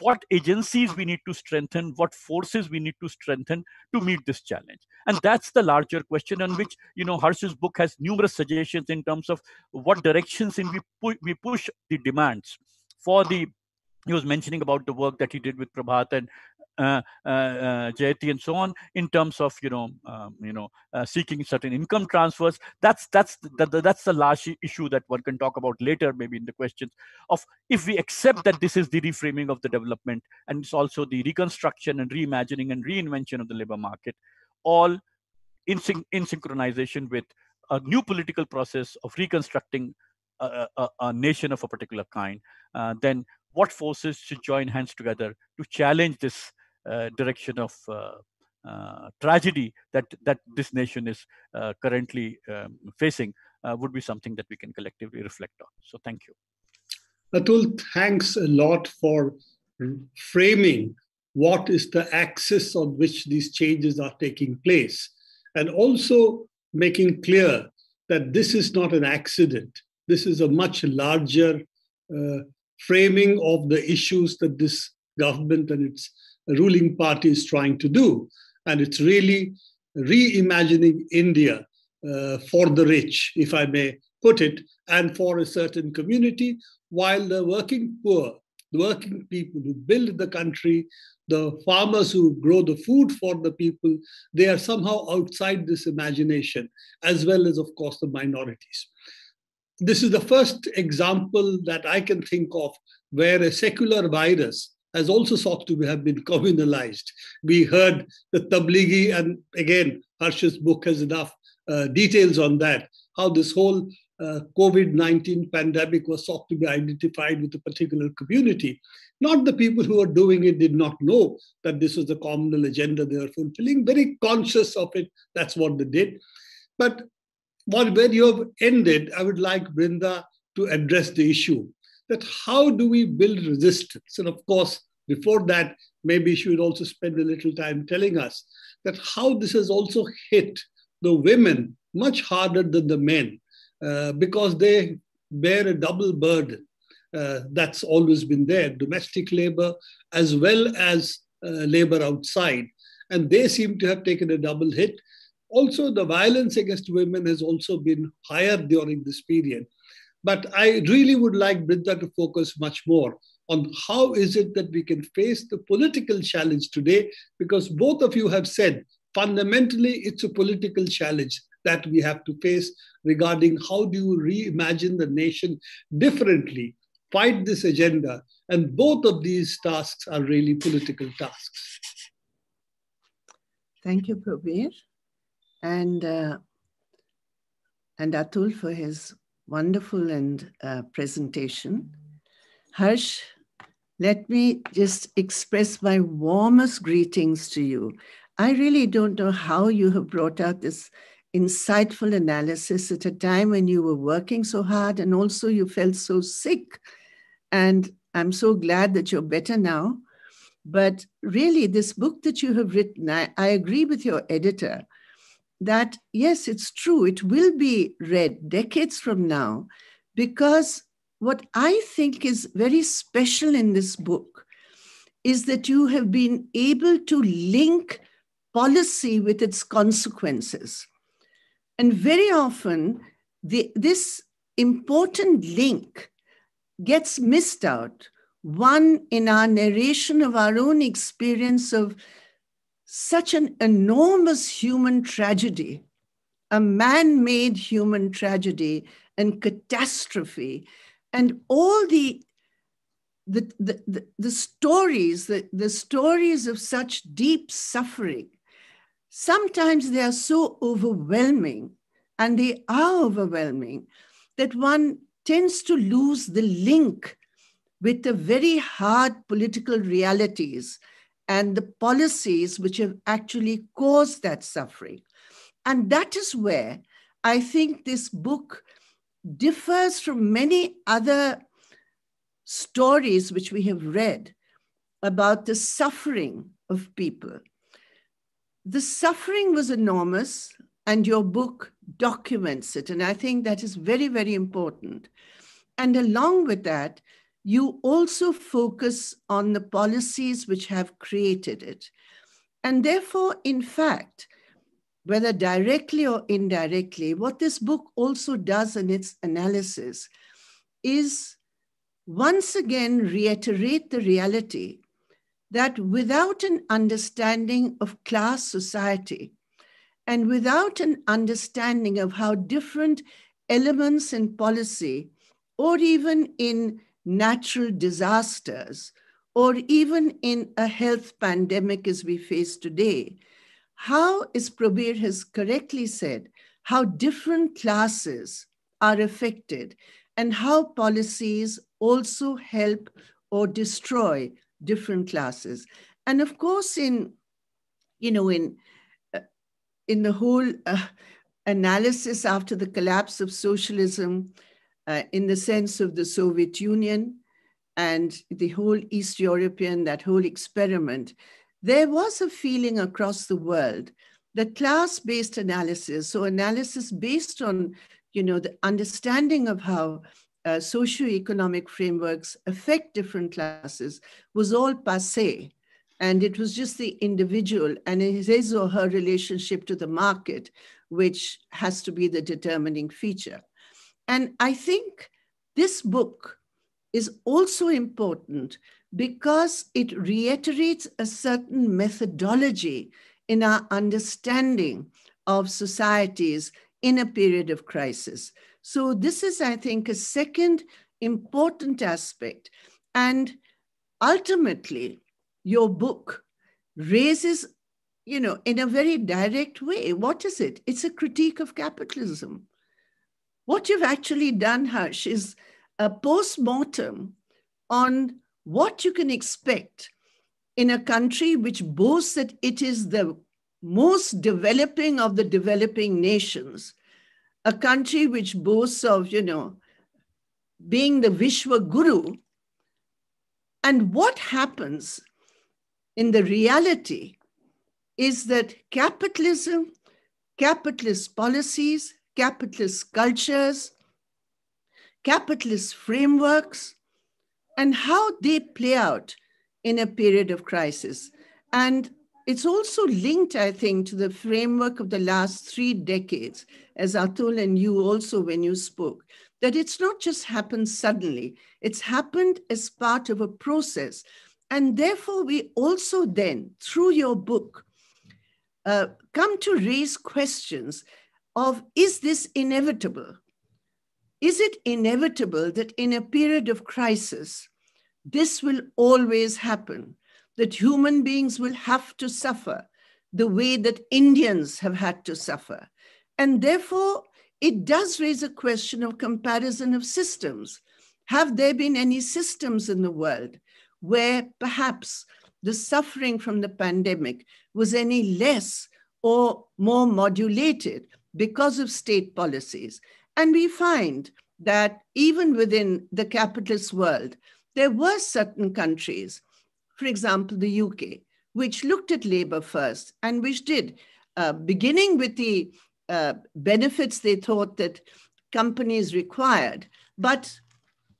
what agencies we need to strengthen, what forces we need to strengthen to meet this challenge. And that's the larger question on which, you know, Harsh's book has numerous suggestions in terms of what directions in we, pu- we push the demands for the he was mentioning about the work that he did with Prabhat and uh, uh, uh and so on in terms of you know um, you know uh, seeking certain income transfers. That's that's the, the, that's the large issue that one can talk about later, maybe in the questions of if we accept that this is the reframing of the development and it's also the reconstruction and reimagining and reinvention of the labor market, all in syn- in synchronization with a new political process of reconstructing. A, a, a nation of a particular kind, uh, then what forces should join hands together to challenge this uh, direction of uh, uh, tragedy that that this nation is currently um, facing would be something that we can collectively reflect on. So thank you. Atul, thanks a lot for framing what is the axis on which these changes are taking place and also making clear that this is not an accident. This is a much larger uh, framing of the issues that this government and its ruling party is trying to do. And it's really reimagining India uh, for the rich, if I may put it, and for a certain community, while the working poor, the working people who build the country, the farmers who grow the food for the people, they are somehow outside this imagination, as well as, of course, the minorities. This is the first example that I can think of where a secular virus has also sought to have been communalized. We heard the Tablighi, and again, Harsh's book has enough uh, details on that, how this whole uh, COVID 19 pandemic was sought to be identified with a particular community. Not the people who were doing it did not know that this was the communal agenda they were fulfilling, very conscious of it. That's what they did. But what, when you have ended, I would like Brinda to address the issue that how do we build resistance? And of course, before that, maybe she would also spend a little time telling us that how this has also hit the women much harder than the men uh, because they bear a double burden. Uh, that's always been there domestic labor as well as uh, labor outside. And they seem to have taken a double hit. Also, the violence against women has also been higher during this period. But I really would like Brinda to focus much more on how is it that we can face the political challenge today, because both of you have said fundamentally it's a political challenge that we have to face regarding how do you reimagine the nation differently, fight this agenda. And both of these tasks are really political tasks. Thank you, Prabir. And uh, and Atul for his wonderful and uh, presentation. Harsh, let me just express my warmest greetings to you. I really don't know how you have brought out this insightful analysis at a time when you were working so hard and also you felt so sick. And I'm so glad that you're better now. But really, this book that you have written, I, I agree with your editor that yes, it's true, it will be read decades from now because what I think is very special in this book is that you have been able to link policy with its consequences. And very often, the, this important link gets missed out. One, in our narration of our own experience of such an enormous human tragedy, a man made human tragedy and catastrophe, and all the the, the, the, the stories, the, the stories of such deep suffering, sometimes they are so overwhelming, and they are overwhelming, that one tends to lose the link with the very hard political realities and the policies which have actually caused that suffering. And that is where I think this book differs from many other stories which we have read about the suffering of people. The suffering was enormous, and your book documents it. And I think that is very, very important. And along with that, you also focus on the policies which have created it. And therefore, in fact, whether directly or indirectly, what this book also does in its analysis is once again reiterate the reality that without an understanding of class society and without an understanding of how different elements in policy or even in natural disasters, or even in a health pandemic as we face today, how, as Prabir has correctly said, how different classes are affected and how policies also help or destroy different classes. And of course, in, you know, in, uh, in the whole uh, analysis after the collapse of socialism, uh, in the sense of the Soviet Union and the whole East European, that whole experiment, there was a feeling across the world that class-based analysis, so analysis based on, you know, the understanding of how uh, socioeconomic frameworks affect different classes was all passe. And it was just the individual and his or her relationship to the market, which has to be the determining feature. And I think this book is also important because it reiterates a certain methodology in our understanding of societies in a period of crisis. So, this is, I think, a second important aspect. And ultimately, your book raises, you know, in a very direct way, what is it? It's a critique of capitalism what you've actually done, Harsh, is a post mortem on what you can expect in a country which boasts that it is the most developing of the developing nations, a country which boasts of, you know, being the Vishwa Guru. And what happens in the reality is that capitalism, capitalist policies, capitalist cultures, capitalist frameworks, and how they play out in a period of crisis. And it's also linked, I think, to the framework of the last three decades, as Atul and you also, when you spoke, that it's not just happened suddenly, it's happened as part of a process. And therefore, we also then, through your book, uh, come to raise questions of is this inevitable? Is it inevitable that in a period of crisis, this will always happen? That human beings will have to suffer the way that Indians have had to suffer. And therefore, it does raise a question of comparison of systems. Have there been any systems in the world where perhaps the suffering from the pandemic was any less or more modulated because of state policies. And we find that even within the capitalist world, there were certain countries, for example, the UK, which looked at labor first and which did, uh, beginning with the uh, benefits they thought that companies required. But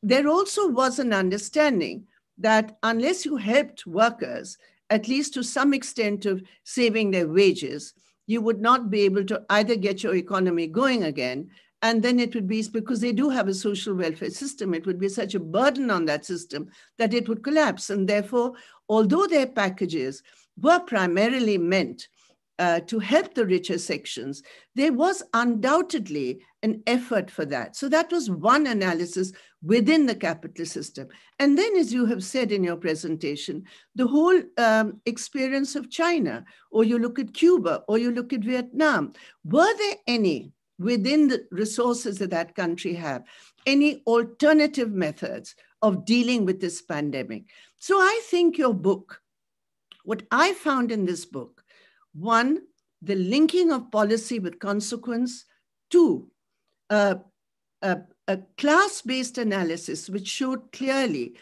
there also was an understanding that unless you helped workers, at least to some extent, of saving their wages, you would not be able to either get your economy going again and then it would be because they do have a social welfare system it would be such a burden on that system that it would collapse and therefore although their packages were primarily meant uh, to help the richer sections there was undoubtedly an effort for that so that was one analysis within the capitalist system. And then, as you have said in your presentation, the whole um, experience of China, or you look at Cuba, or you look at Vietnam, were there any within the resources that that country have, any alternative methods of dealing with this pandemic? So I think your book, what I found in this book, one, the linking of policy with consequence, two, uh, uh, a class based analysis which showed clearly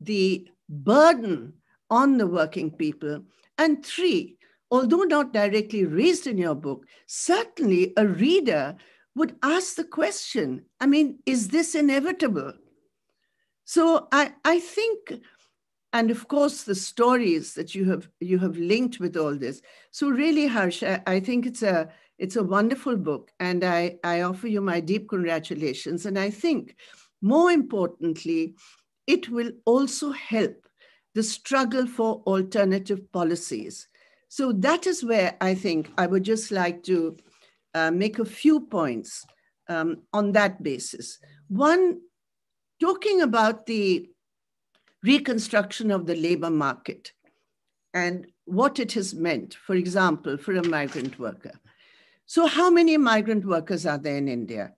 the burden on the working people. And three, although not directly raised in your book, certainly a reader would ask the question I mean, is this inevitable? So I, I think, and of course, the stories that you have you have linked with all this. So really, Harsh, I, I think it's a it's a wonderful book, and I, I offer you my deep congratulations. And I think, more importantly, it will also help the struggle for alternative policies. So that is where I think I would just like to uh, make a few points um, on that basis. One, talking about the reconstruction of the labor market and what it has meant, for example, for a migrant worker. So, how many migrant workers are there in India?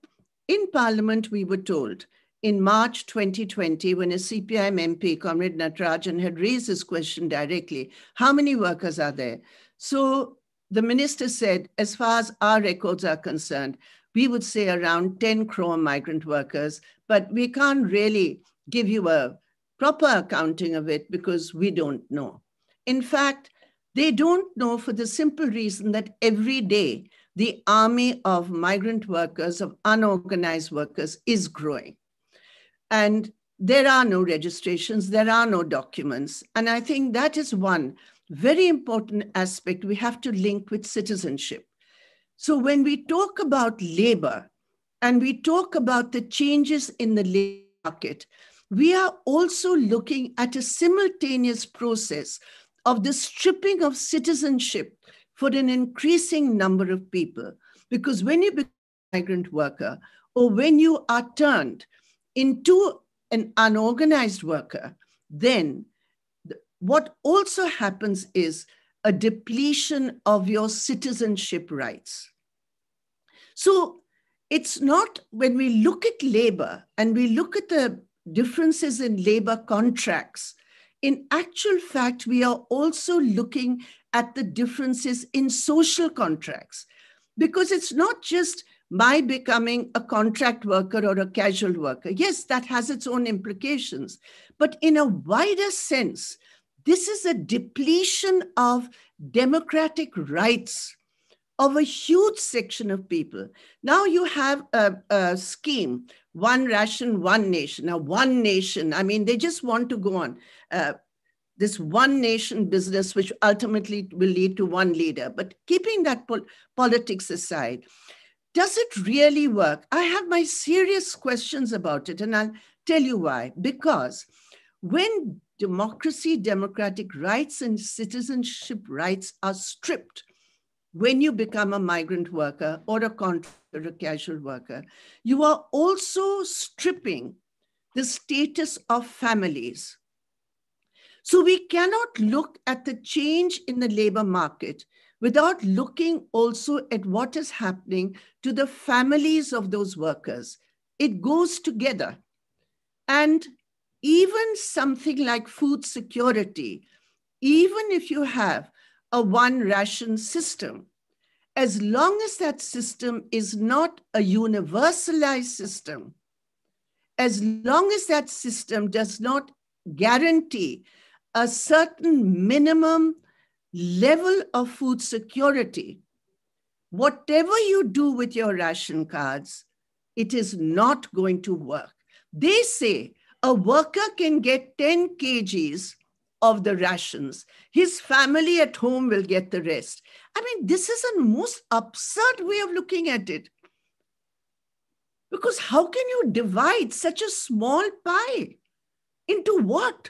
In Parliament, we were told in March 2020, when a CPIM MP, Comrade Natarajan, had raised this question directly how many workers are there? So, the minister said, as far as our records are concerned, we would say around 10 crore migrant workers, but we can't really give you a proper accounting of it because we don't know. In fact, they don't know for the simple reason that every day the army of migrant workers, of unorganized workers, is growing. And there are no registrations, there are no documents. And I think that is one very important aspect we have to link with citizenship. So when we talk about labor and we talk about the changes in the labor market, we are also looking at a simultaneous process of the stripping of citizenship for an increasing number of people. Because when you become a migrant worker, or when you are turned into an unorganized worker, then what also happens is a depletion of your citizenship rights. So it's not when we look at labor and we look at the differences in labor contracts, in actual fact, we are also looking at the differences in social contracts. Because it's not just my becoming a contract worker or a casual worker. Yes, that has its own implications. But in a wider sense, this is a depletion of democratic rights of a huge section of people. Now you have a, a, scheme, one ration, one nation. Now, one nation, I mean, they just want to go on. Uh, this one nation business, which ultimately will lead to one leader. But keeping that pol- politics aside, does it really work? I have my serious questions about it, and I'll tell you why. Because when democracy, democratic rights, and citizenship rights are stripped, when you become a migrant worker or a contractor, a casual worker, you are also stripping the status of families so we cannot look at the change in the labor market without looking also at what is happening to the families of those workers. It goes together. And even something like food security, even if you have a one ration system, as long as that system is not a universalized system, as long as that system does not guarantee a certain minimum level of food security. Whatever you do with your ration cards, it is not going to work. They say a worker can get 10 kgs of the rations. His family at home will get the rest. I mean, this is a most absurd way of looking at it. Because how can you divide such a small pie into what?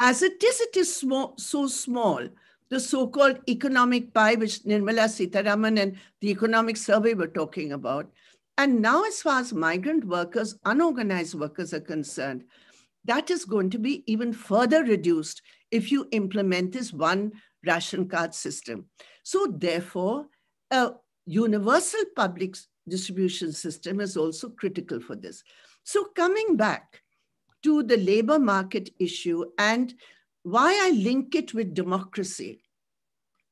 As it is, it is small, so small. The so called economic pie, which Nirmala Sitaraman and the Economic Survey were talking about. And now, as far as migrant workers, unorganized workers are concerned, that is going to be even further reduced if you implement this one ration card system. So, therefore, a universal public distribution system is also critical for this. So, coming back, to the labor market issue and why I link it with democracy.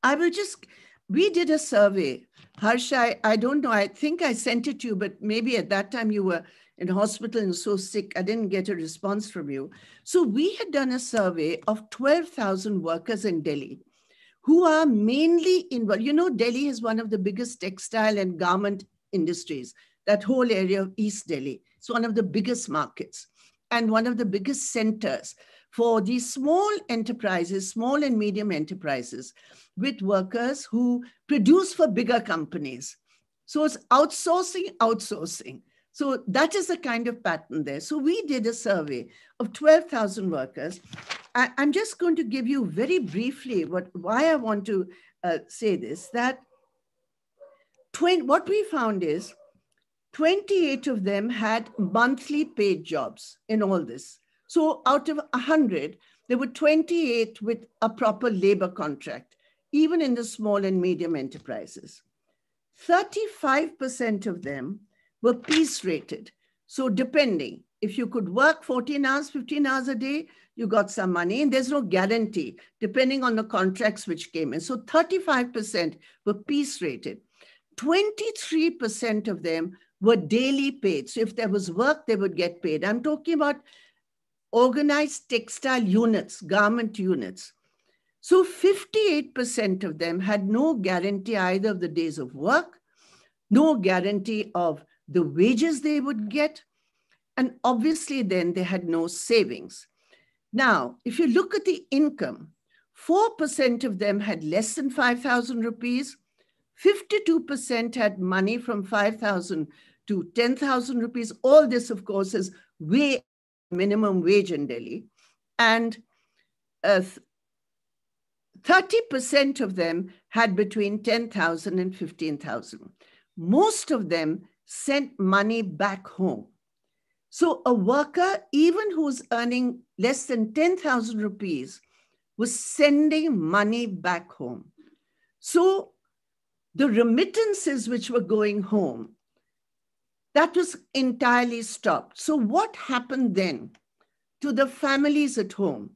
I will just, we did a survey. Harsh, I, I don't know, I think I sent it to you, but maybe at that time you were in hospital and so sick, I didn't get a response from you. So we had done a survey of 12,000 workers in Delhi who are mainly involved. You know, Delhi is one of the biggest textile and garment industries, that whole area of East Delhi. It's one of the biggest markets and one of the biggest centers for these small enterprises, small and medium enterprises, with workers who produce for bigger companies. So it's outsourcing, outsourcing. So that is the kind of pattern there. So we did a survey of 12,000 workers. I, am just going to give you very briefly what why I want to uh, say this, that 20, what we found is 28 of them had monthly paid jobs in all this. So out of 100, there were 28 with a proper labor contract, even in the small and medium enterprises. 35% of them were piece rated. So depending, if you could work 14 hours, 15 hours a day, you got some money and there's no guarantee depending on the contracts which came in. So 35% were piece rated. 23% of them were daily paid. So if there was work, they would get paid. I'm talking about organized textile units, garment units. So 58% of them had no guarantee either of the days of work, no guarantee of the wages they would get. And obviously, then they had no savings. Now, if you look at the income, 4% of them had less than 5,000 rupees, 52% had money from 5,000 to 10,000 rupees. All this, of course, is way minimum wage in Delhi. And uh, 30% of them had between 10,000 and 15,000. Most of them sent money back home. So a worker, even who's earning less than 10,000 rupees, was sending money back home. So the remittances which were going home, that was entirely stopped. So, what happened then to the families at home?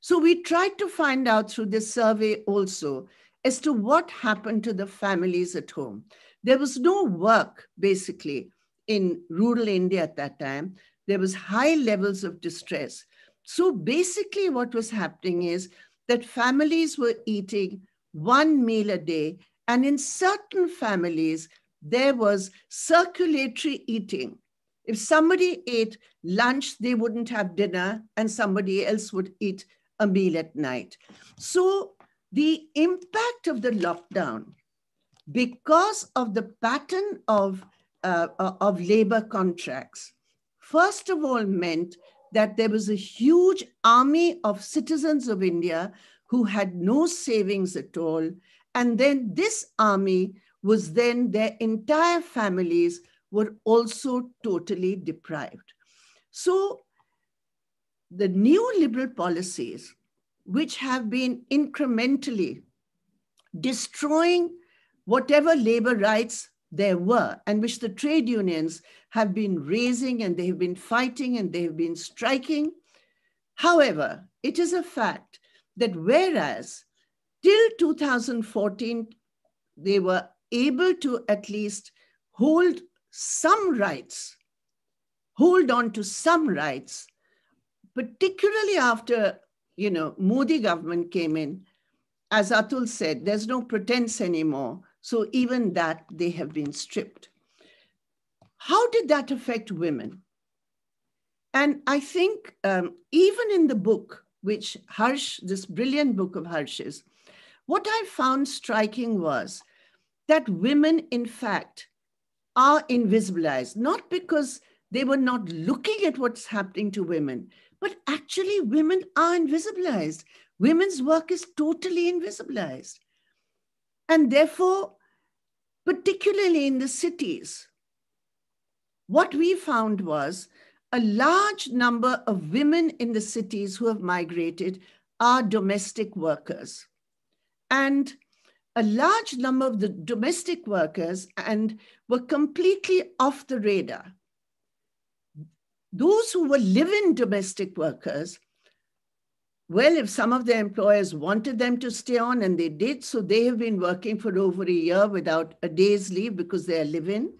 So, we tried to find out through this survey also as to what happened to the families at home. There was no work, basically, in rural India at that time. There was high levels of distress. So, basically, what was happening is that families were eating one meal a day and in certain families, there was circulatory eating. If somebody ate lunch, they wouldn't have dinner, and somebody else would eat a meal at night. So, the impact of the lockdown, because of the pattern of, uh, uh of labor contracts, first of all meant that there was a huge army of citizens of India who had no savings at all and then this army was then their entire families were also totally deprived. So the neoliberal policies, which have been incrementally destroying whatever labor rights there were, and which the trade unions have been raising and they have been fighting and they have been striking. However, it is a fact that whereas till 2014, they were able to at least hold some rights, hold on to some rights, particularly after, you know, Modi government came in. As Atul said, there's no pretense anymore. So even that they have been stripped. How did that affect women? And I think um, even in the book, which Harsh, this brilliant book of Harsh's, what I found striking was that women, in fact, are invisibilized, not because they were not looking at what's happening to women, but actually, women are invisibilized. Women's work is totally invisibilized. And therefore, particularly in the cities, what we found was a large number of women in the cities who have migrated are domestic workers and a large number of the domestic workers and were completely off the radar. Those who were living domestic workers, well, if some of their employers wanted them to stay on, and they did, so they have been working for over a year without a day's leave because they are living.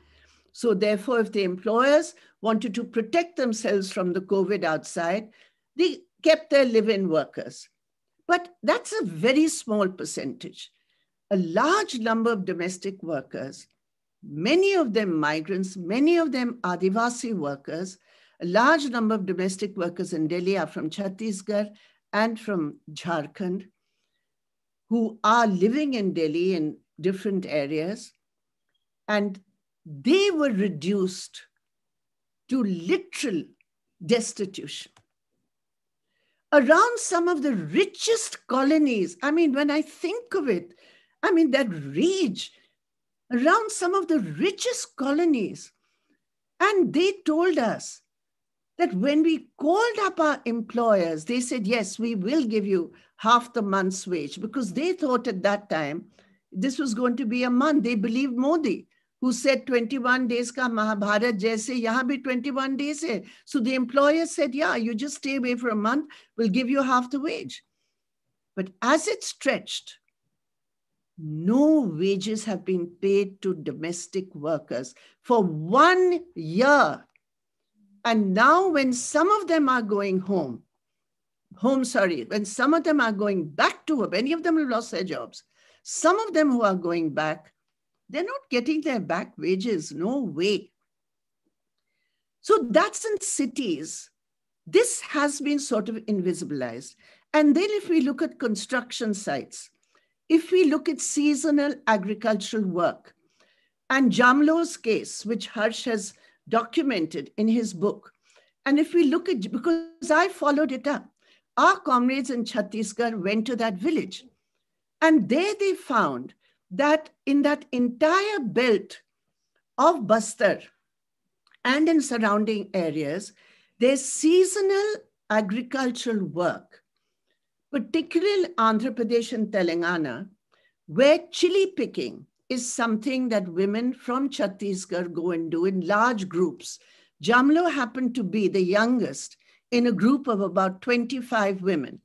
So, therefore, if the employers wanted to protect themselves from the COVID outside, they kept their live in workers. But that's a very small percentage. A large number of domestic workers, many of them migrants, many of them Adivasi workers, a large number of domestic workers in Delhi are from Chhattisgarh and from Jharkhand who are living in Delhi in different areas. And they were reduced to literal destitution around some of the richest colonies. I mean, when I think of it, I mean, that reach around some of the richest colonies. And they told us that when we called up our employers, they said, Yes, we will give you half the month's wage because they thought at that time this was going to be a month. They believed Modi who said 21 days ka Mahabharat jaise, yahan bhi 21 days hai. So the employer said, yeah, you just stay away for a month, we'll give you half the wage. But as it stretched, no wages have been paid to domestic workers for one year. And now when some of them are going home, home, sorry, when some of them are going back to work, many of them have lost their jobs. Some of them who are going back they're not getting their back wages, no way. So that's in cities. This has been sort of invisibilized. And then if we look at construction sites, if we look at seasonal agricultural work, and Jamlo's case, which Harsh has documented in his book, and if we look at, because I followed it up, our comrades in Chhattisgarh went to that village. And there they found that in that entire belt of Bastar and in surrounding areas, there's seasonal agricultural work, particularly Andhra Pradesh and Telangana, where chili picking is something that women from Chhattisgarh go and do in large groups. Jamlo happened to be the youngest in a group of about 25 women.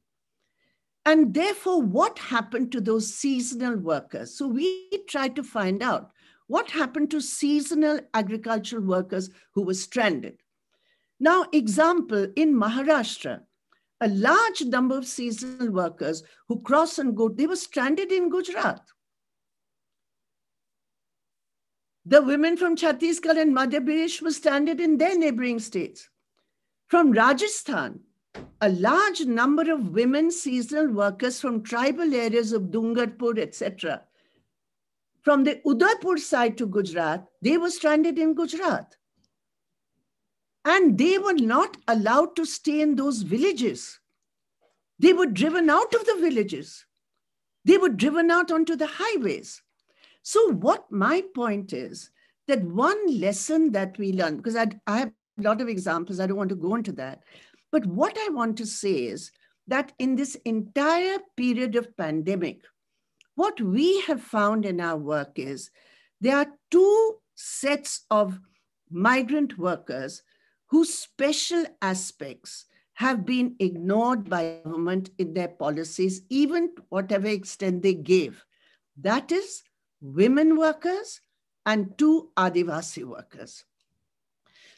And therefore, what happened to those seasonal workers? So we tried to find out what happened to seasonal agricultural workers who were stranded. Now, example in Maharashtra, a large number of seasonal workers who cross and go, they were stranded in Gujarat. The women from Chhattisgarh and Madhya Pradesh were stranded in their neighboring states. From Rajasthan, a large number of women seasonal workers from tribal areas of Dungarpur, etc., from the Udaipur side to Gujarat, they were stranded in Gujarat. And they were not allowed to stay in those villages. They were driven out of the villages. They were driven out onto the highways. So, what my point is that one lesson that we learn, because I, I have a lot of examples, I don't want to go into that, but what I want to say is that in this entire period of pandemic, what we have found in our work is there are two sets of migrant workers whose special aspects have been ignored by government in their policies, even whatever extent they gave. That is women workers and two Adivasi workers.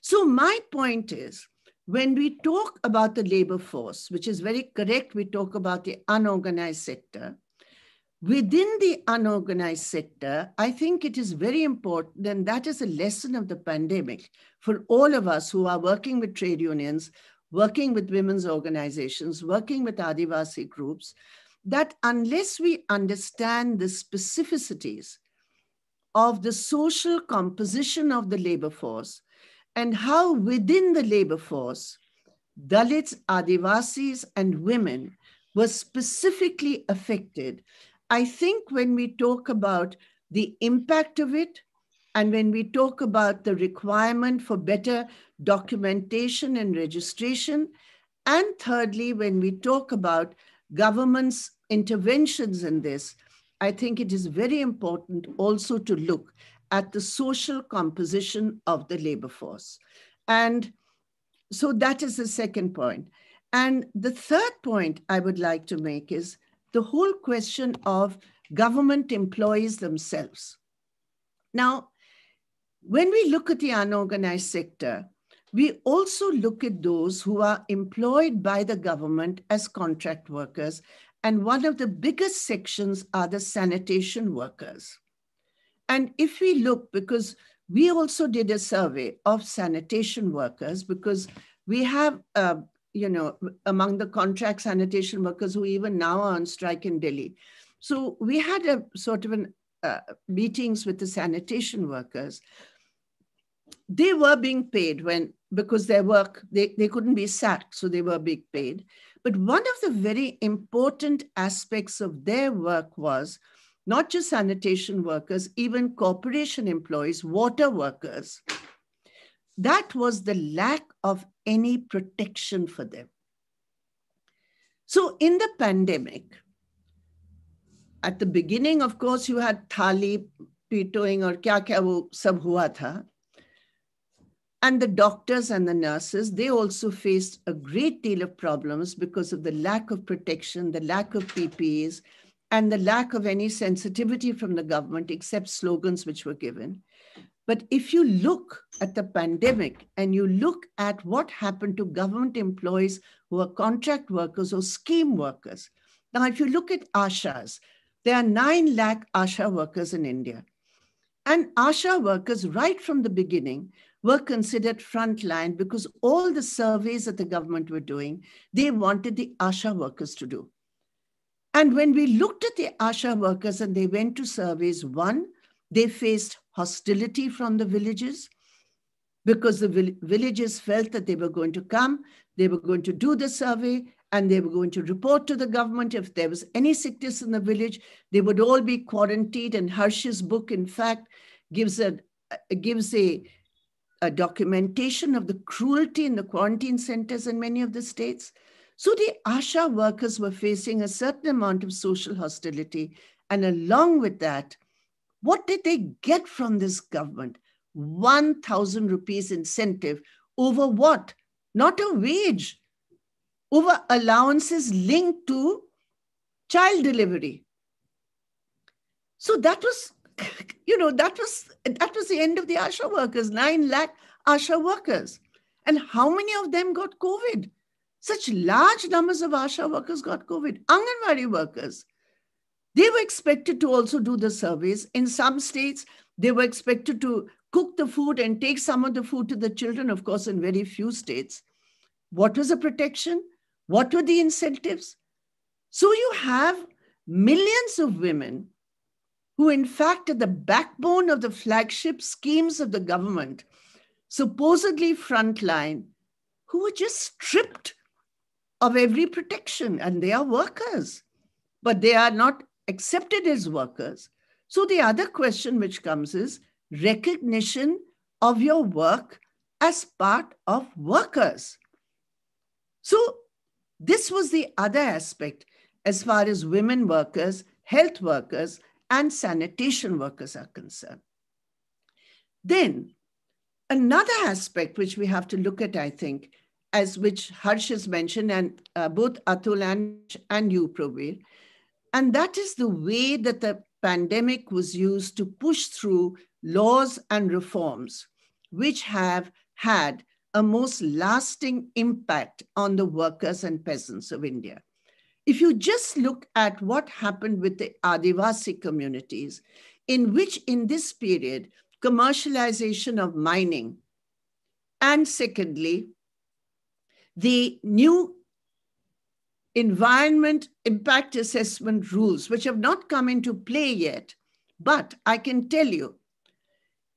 So my point is when we talk about the labor force, which is very correct, we talk about the unorganized sector. Within the unorganized sector, I think it is very important, and that is a lesson of the pandemic for all of us who are working with trade unions, working with women's organizations, working with Adivasi groups, that unless we understand the specificities of the social composition of the labor force, and how within the labor force, Dalits, Adivasis, and women were specifically affected. I think when we talk about the impact of it, and when we talk about the requirement for better documentation and registration, and thirdly, when we talk about government's interventions in this, I think it is very important also to look at the social composition of the labor force. And so that is the second point. And the third point I would like to make is the whole question of government employees themselves. Now, when we look at the unorganized sector, we also look at those who are employed by the government as contract workers. And one of the biggest sections are the sanitation workers. And if we look, because we also did a survey of sanitation workers, because we have, uh, you know, among the contract sanitation workers who even now are on strike in Delhi. So we had a sort of an uh, meetings with the sanitation workers. They were being paid when because their work they, they couldn't be sacked, so they were being paid. But one of the very important aspects of their work was not just sanitation workers, even corporation employees, water workers. That was the lack of any protection for them. So, in the pandemic, at the beginning, of course, you had thali, pitoing, or kya kya wo sab hua tha. And the doctors and the nurses, they also faced a great deal of problems because of the lack of protection, the lack of PPEs, and the lack of any sensitivity from the government except slogans which were given. But if you look at the pandemic and you look at what happened to government employees who are contract workers or scheme workers, now if you look at ASHAs, there are 9 lakh ASHA workers in India. And ASHA workers, right from the beginning, were considered frontline because all the surveys that the government were doing, they wanted the ASHA workers to do. And when we looked at the ASHA workers and they went to surveys, one, they faced hostility from the villages because the vill villages felt that they were going to come, they were going to do the survey, and they were going to report to the government if there was any sickness in the village. They would all be quarantined. And Hirsch's book, in fact, gives a uh, gives a, a documentation of the cruelty in the quarantine centers in many of the states. So the ASHA workers were facing a certain amount of social hostility. And along with that, what did they get from this government? 1,000 rupees incentive over what? Not a wage, over allowances linked to child delivery. So that was, you know, that was that was the end of the ASHA workers, nine lakh ASHA workers. And how many of them got COVID? Such large numbers of ASHA workers got COVID. Anganwadi workers, they were expected to also do the surveys. In some states, they were expected to cook the food and take some of the food to the children, of course, in very few states. What was the protection? What were the incentives? So you have millions of women who, in fact, are the backbone of the flagship schemes of the government, supposedly frontline, who were just stripped of every protection, and they are workers, but they are not accepted as workers. So the other question which comes is recognition of your work as part of workers. So this was the other aspect as far as women workers, health workers, and sanitation workers are concerned. Then, another aspect which we have to look at, I think, as which Harsh has mentioned, and uh, both Atul and, and you, Praveer. And that is the way that the pandemic was used to push through laws and reforms, which have had a most lasting impact on the workers and peasants of India. If you just look at what happened with the Adivasi communities, in which in this period, commercialization of mining and secondly, the new environment impact assessment rules, which have not come into play yet. But I can tell you,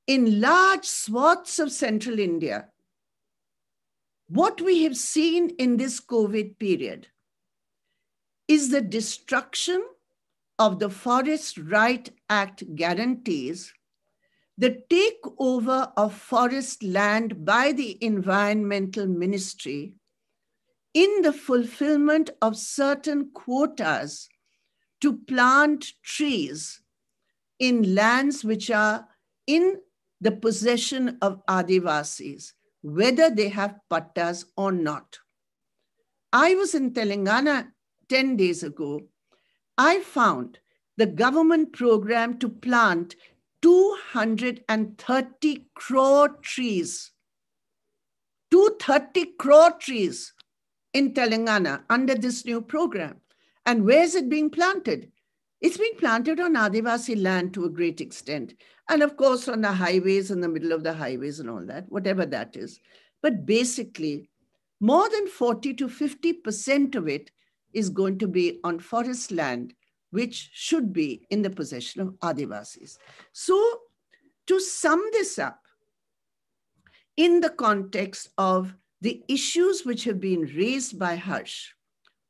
in large swaths of central India, what we have seen in this COVID period is the destruction of the Forest Right Act guarantees, the takeover of forest land by the Environmental Ministry, in the fulfillment of certain quotas to plant trees in lands which are in the possession of Adivasis, whether they have pattas or not. I was in Telangana 10 days ago. I found the government program to plant 230 crore trees. 230 crore trees in Telangana under this new program. And where is it being planted? It's being planted on Adivasi land to a great extent. And of course, on the highways, in the middle of the highways, and all that, whatever that is. But basically, more than 40 to 50% of it is going to be on forest land, which should be in the possession of Adivasis. So, to sum this up, in the context of the issues which have been raised by Harsh.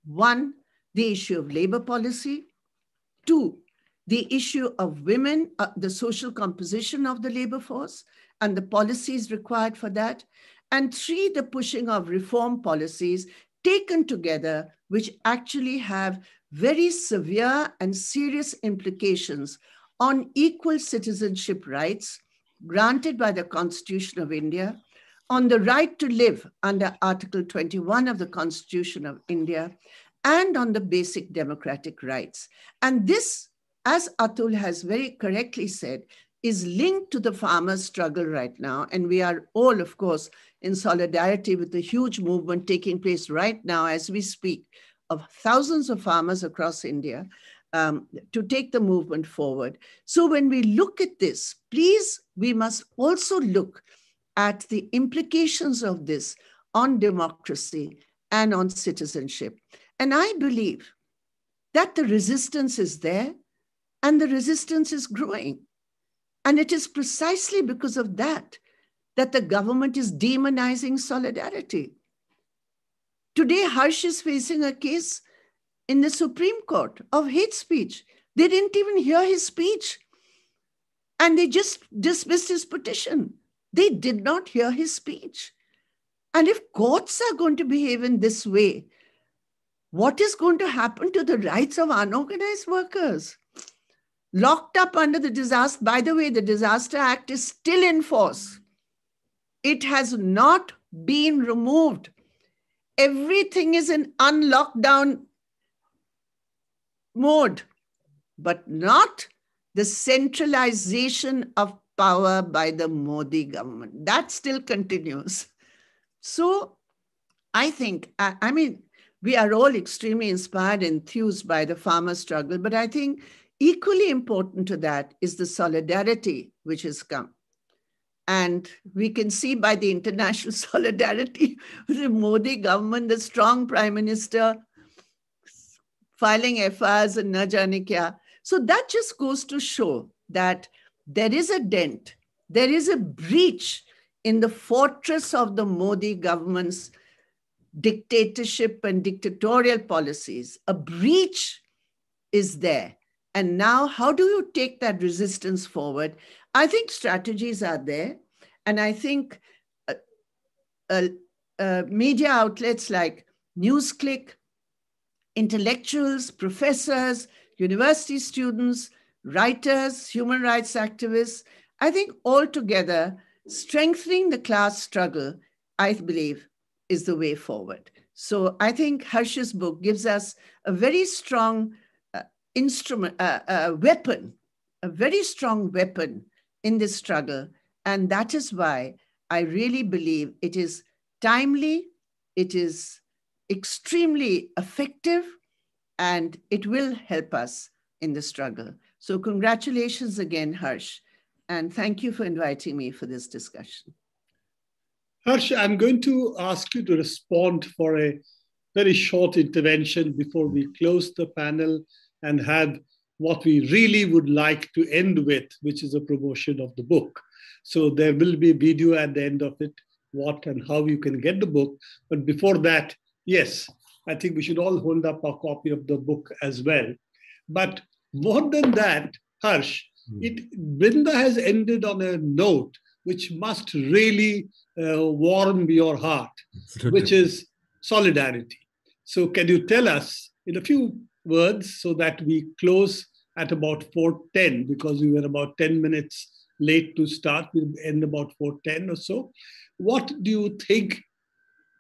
One, the issue of labor policy. Two, the issue of women, uh, the social composition of the labor force, and the policies required for that. And three, the pushing of reform policies taken together, which actually have very severe and serious implications on equal citizenship rights granted by the Constitution of India, on the right to live under Article 21 of the Constitution of India and on the basic democratic rights. And this, as Atul has very correctly said, is linked to the farmers' struggle right now. And we are all, of course, in solidarity with the huge movement taking place right now as we speak of thousands of farmers across India um, to take the movement forward. So when we look at this, please, we must also look at the implications of this on democracy and on citizenship. And I believe that the resistance is there and the resistance is growing. And it is precisely because of that that the government is demonizing solidarity. Today, Harsh is facing a case in the Supreme Court of hate speech. They didn't even hear his speech and they just dismissed his petition. They did not hear his speech. And if courts are going to behave in this way, what is going to happen to the rights of unorganized workers? Locked up under the disaster, by the way, the Disaster Act is still in force. It has not been removed. Everything is in unlockdown mode, but not the centralization of power by the Modi government. That still continues. So I think, I, I mean, we are all extremely inspired and enthused by the farmer struggle, but I think equally important to that is the solidarity which has come. And we can see by the international solidarity, the Modi government, the strong prime minister, filing FIRs and Najanikya. So that just goes to show that there is a dent, there is a breach in the fortress of the Modi government's dictatorship and dictatorial policies. A breach is there. And now, how do you take that resistance forward? I think strategies are there. And I think uh, uh, uh, media outlets like NewsClick, intellectuals, professors, university students, writers, human rights activists, I think altogether, strengthening the class struggle, I believe, is the way forward. So I think Hirsch's book gives us a very strong uh, instrument, uh, uh, weapon, a very strong weapon in this struggle. And that is why I really believe it is timely, it is extremely effective, and it will help us in the struggle. So congratulations again, Harsh. And thank you for inviting me for this discussion. Harsh, I'm going to ask you to respond for a very short intervention before we close the panel and have what we really would like to end with, which is a promotion of the book. So there will be video at the end of it, what and how you can get the book. But before that, yes, I think we should all hold up a copy of the book as well. But more than that, Harsh, mm. it Brinda has ended on a note which must really uh, warm your heart, which is solidarity. So, can you tell us in a few words so that we close at about 4:10 because we were about 10 minutes late to start. we end about 4:10 or so. What do you think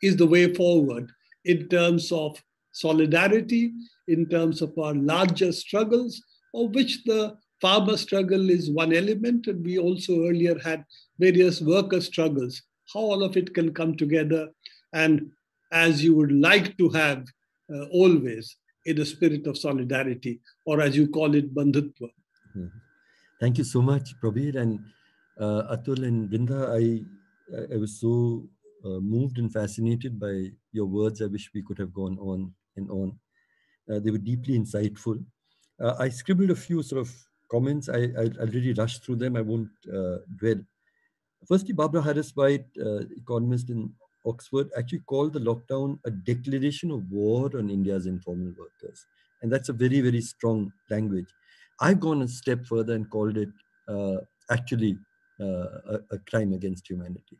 is the way forward in terms of solidarity in terms of our larger struggles, of which the farmer struggle is one element, and we also earlier had various worker struggles, how all of it can come together and as you would like to have uh, always in a spirit of solidarity, or as you call it, bandhutva. Hmm. Thank you so much, Prabir and uh, Atul and Vrinda. I, I was so uh, moved and fascinated by your words. I wish we could have gone on and on. Uh, they were deeply insightful. Uh, I scribbled a few sort of comments. I, I, rushed through them. I won't uh, dwell. Firstly, Barbara Harris White, economist in Oxford, actually called the lockdown a declaration of war on India's informal workers. And that's a very, very strong language. I've gone a step further and called it uh, actually uh, a, a, crime against humanity.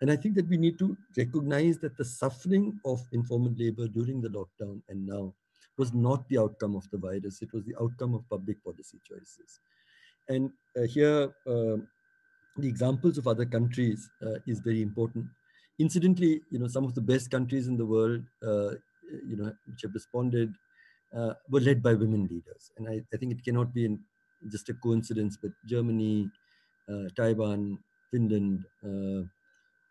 And I think that we need to recognize that the suffering of informal labor during the lockdown and now was not the outcome of the virus, it was the outcome of public policy choices. And uh, here, uh, the examples of other countries uh, is very important. Incidentally, you know, some of the best countries in the world, uh, you know, which have responded uh, were led by women leaders. And I, I think it cannot be just a coincidence, but Germany, uh, Taiwan, Finland,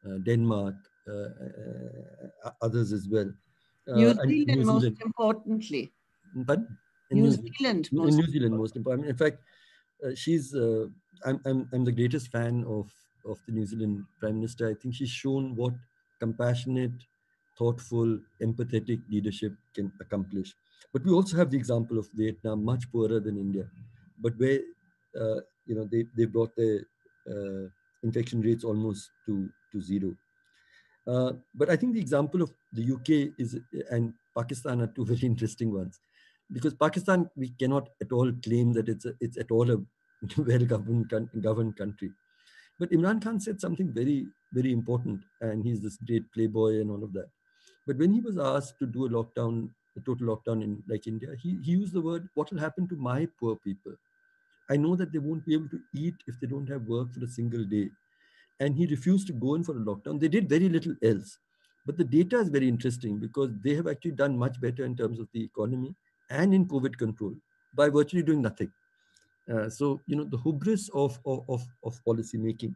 uh, Denmark, uh, uh, others as well. New Zealand, New Zealand, most importantly. But New, New, Zealand, New, most New Zealand most important. In fact, she's I'm, I'm I'm the greatest fan of of the New Zealand Prime Minister. I think she's shown what compassionate, thoughtful, empathetic leadership can accomplish. But we also have the example of Vietnam, much poorer than India, but where uh, you know they, they brought their uh, infection rates almost to to zero. Uh, but I think the example of the UK is and Pakistan are two very interesting ones, because Pakistan we cannot at all claim that it's a, it's at all a well governed governed country. But Imran Khan said something very very important, and he's this great playboy and all of that. But when he was asked to do a lockdown, a total lockdown in like India, he, he used the word, "What will happen to my poor people?" I know that they won't be able to eat if they don't have work for a single day and he refused to go in for a lockdown. They did very little else. But the data is very interesting because they have actually done much better in terms of the economy and in COVID control by virtually doing nothing. Uh, so, you know, the hubris of, of, of policy making.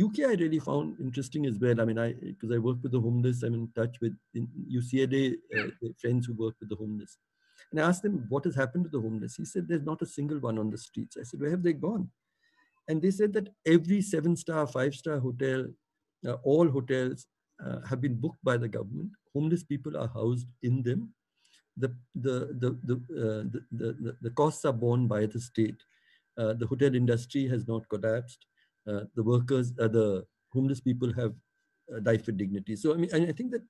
UK, I really found interesting as well. I mean, I because I work with the homeless, I'm in touch with in UCLA uh, friends who work with the homeless. And I asked them, what has happened to the homeless? He said, there's not a single one on the streets. I said, where have they gone? And they said that every seven star, five star hotel, uh, all hotels uh, have been booked by the government. Homeless people are housed in them. The, the, the, the, uh, the, the, the, costs are borne by the state. Uh, the hotel industry has not collapsed. Uh, the workers, uh, the homeless people have died for dignity. So, I mean, I think that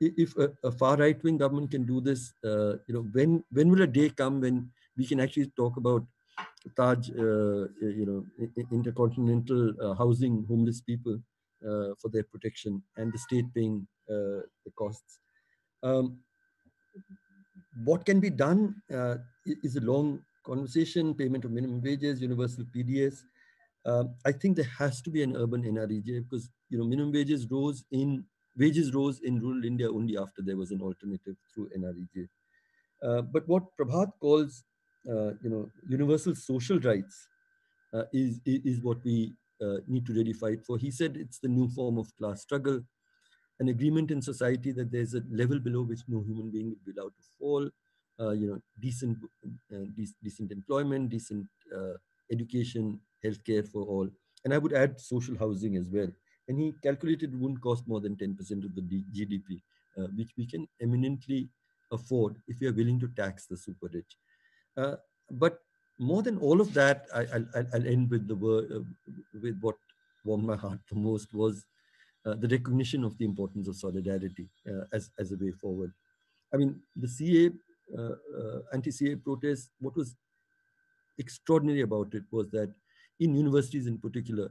if a, a far right wing government can do this, you know, when, when will a day come when we can actually talk about Taj, uh, you know, intercontinental uh, housing homeless people uh, for their protection, and the state paying the costs. Um, what can be done is a long conversation, payment of minimum wages, universal PDS. Um, I think there has to be an urban NREJ because you know minimum wages rose in wages rose in rural India only after there was an alternative through NREJ. Uh, but what Prabhat calls uh, you know, universal social rights uh, is, is what we uh, need to really fight for. He said it's the new form of class struggle, an agreement in society that there's a level below which no human being would be allowed to fall, uh, you know, decent, uh, de decent employment, decent uh, education, healthcare for all. And I would add social housing as well. And he calculated it wouldn't cost more than 10% of the D GDP, which we can eminently afford if we are willing to tax the super rich. Uh, but more than all of that, I, will end with the word, uh, with what warmed my heart the most was uh, the recognition of the importance of solidarity uh, as, as a way forward. I mean, the CA, uh, uh, anti-CA protest, what was extraordinary about it was that in universities in particular,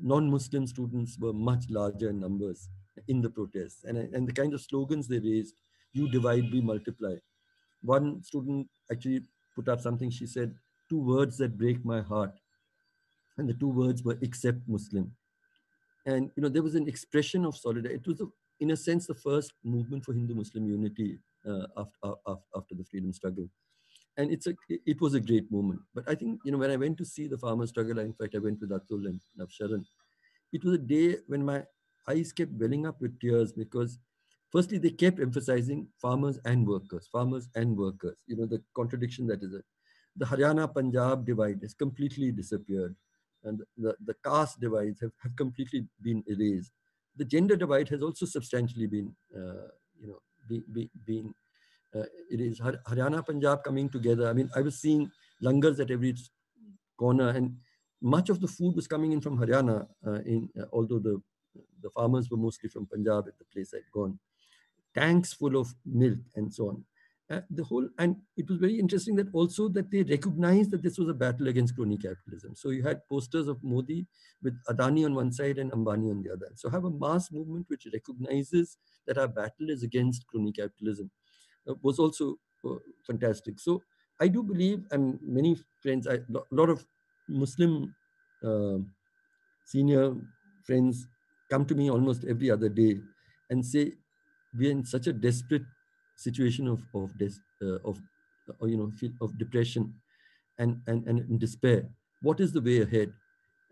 non-Muslim students were much larger in numbers in the protests and, and the kind of slogans they raised, you divide, we multiply, one student actually put up something. She said, two words that break my heart. And the two words were except Muslim. And you know, there was an expression of solidarity. It was, a, in a sense, the first movement for Hindu-Muslim unity uh, after, uh, after, after the freedom struggle. And it's a, it was a great moment. But I think, you know, when I went to see the farmer struggle, in fact, I went with Atul and Navsharan, it was a day when my eyes kept welling up with tears because Firstly, they kept emphasizing farmers and workers, farmers and workers, you know, the contradiction that is it. The Haryana-Punjab divide has completely disappeared and the, the caste divides have, have completely been erased. The gender divide has also substantially been, uh, you know, be, be, been uh, Haryana-Punjab coming together. I mean, I was seeing langars at every corner and much of the food was coming in from Haryana, uh, in, uh, although the, the farmers were mostly from Punjab at the place I'd gone tanks full of milk and so on. Uh, the whole, and it was very interesting that also that they recognized that this was a battle against crony capitalism. So you had posters of Modi with Adani on one side and Ambani on the other. So have a mass movement which recognizes that our battle is against crony capitalism uh, was also uh, fantastic. So I do believe, and many friends, a lot of Muslim um, senior friends come to me almost every other day and say, we are in such a desperate situation of of des, uh, of uh, you know of depression and and and despair what is the way ahead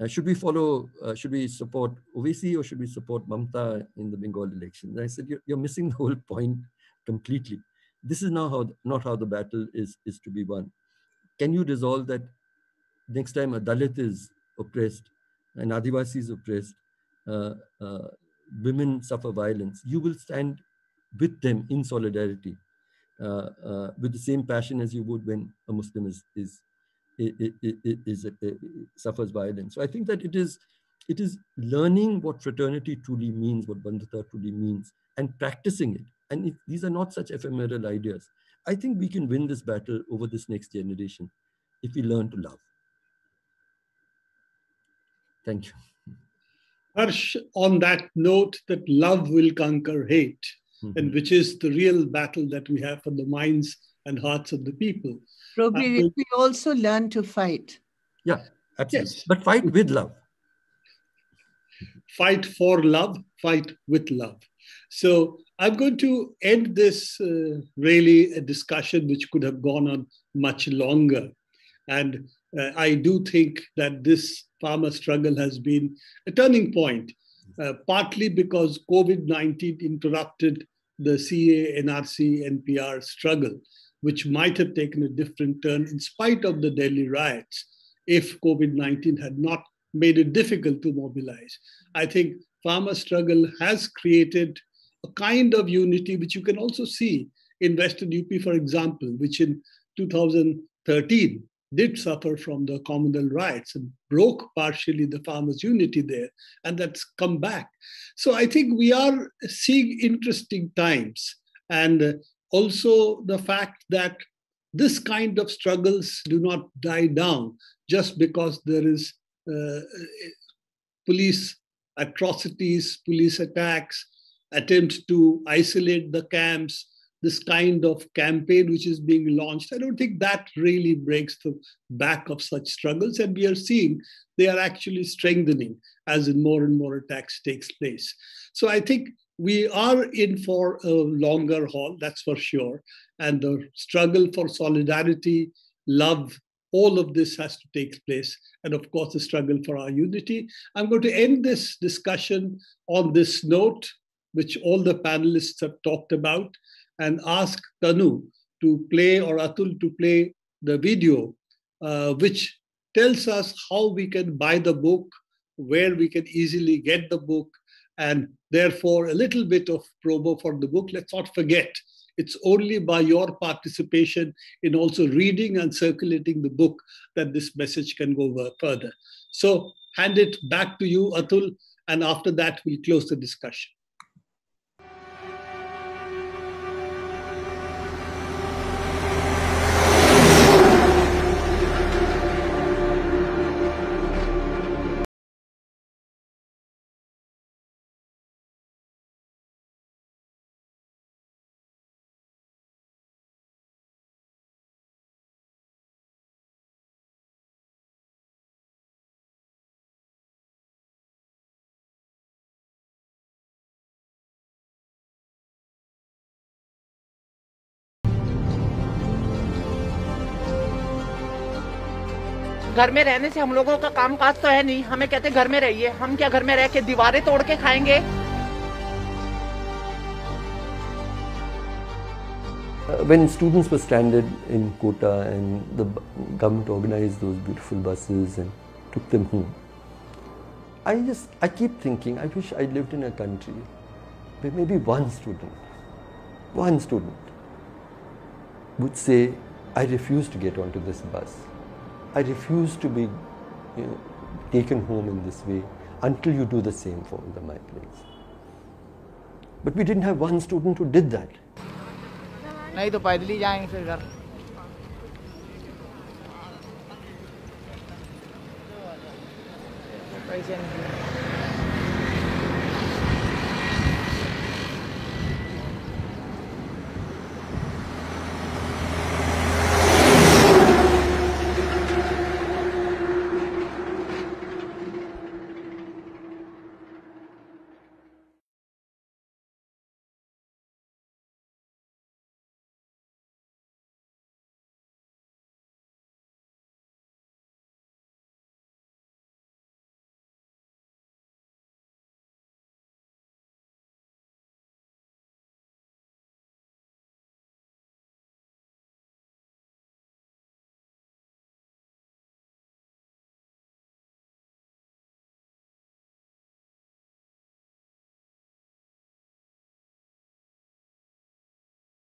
uh, should we follow uh, should we support Ovesi or should we support Mamta in the Bengal elections? I said you're, you're missing the whole point completely this is now how not how the battle is is to be won can you resolve that next time a dalit is oppressed an adivasi is oppressed uh, uh, women suffer violence you will stand with them in solidarity, uh, uh, with the same passion as you would when a Muslim is, is, is, is, uh, is suffers violence. So I think that it is, it is learning what fraternity truly means, what bandhata truly means, and practicing it. And if these are not such ephemeral ideas. I think we can win this battle over this next generation if we learn to love. Thank you. Harsh, on that note, that love will conquer hate mm-hmm. and which is the real battle that we have for the minds and hearts of the people. Probably uh, we also learn to fight. Yeah, absolutely. Yes. But fight with love. Fight for love, fight with love. So I'm going to end this uh, really a discussion which could have gone on much longer. And uh, I do think that this farmer struggle has been a turning point, uh, partly because COVID 19 interrupted the CA, NRC, NPR struggle, which might have taken a different turn in spite of the Delhi riots if COVID 19 had not made it difficult to mobilize. I think farmer struggle has created a kind of unity which you can also see in Western UP, for example, which in 2013 did suffer from the communal riots and broke partially the farmers' unity there, and that's come back. So I think we are seeing interesting times, and also the fact that this kind of struggles do not die down just because there is uh, police atrocities, police attacks, attempts to isolate the camps, this kind of campaign which is being launched. I don't think that really breaks the back of such struggles. And we are seeing they are actually strengthening as more and more attacks takes place. So I think we are in for a longer haul, that's for sure. And the struggle for solidarity, love, all of this has to take place. And of course, the struggle for our unity. I'm going to end this discussion on this note, which all the panelists have talked about and ask Tanu to play or Atul to play the video, uh, which tells us how we can buy the book, where we can easily get the book, and therefore a little bit of promo for the book. Let's not forget, it's only by your participation in also reading and circulating the book that this message can go further. So hand it back to you, Atul, and after that, we'll close the discussion. घर में रहने से हम लोगों का काम काज तो है नहीं हमें कहते घर में रहिए हम क्या घर में रह के दीवारें तोड़ के खाएंगे When students were stranded in Kota and the government organized those beautiful buses and took them home, I just, I keep thinking, I wish I lived in a country where maybe one student, one student would say, I refuse to get onto this bus. I refuse to be you know, taken home in this way until you do the same for the my place. But we didn't have one student who did that. नहीं तो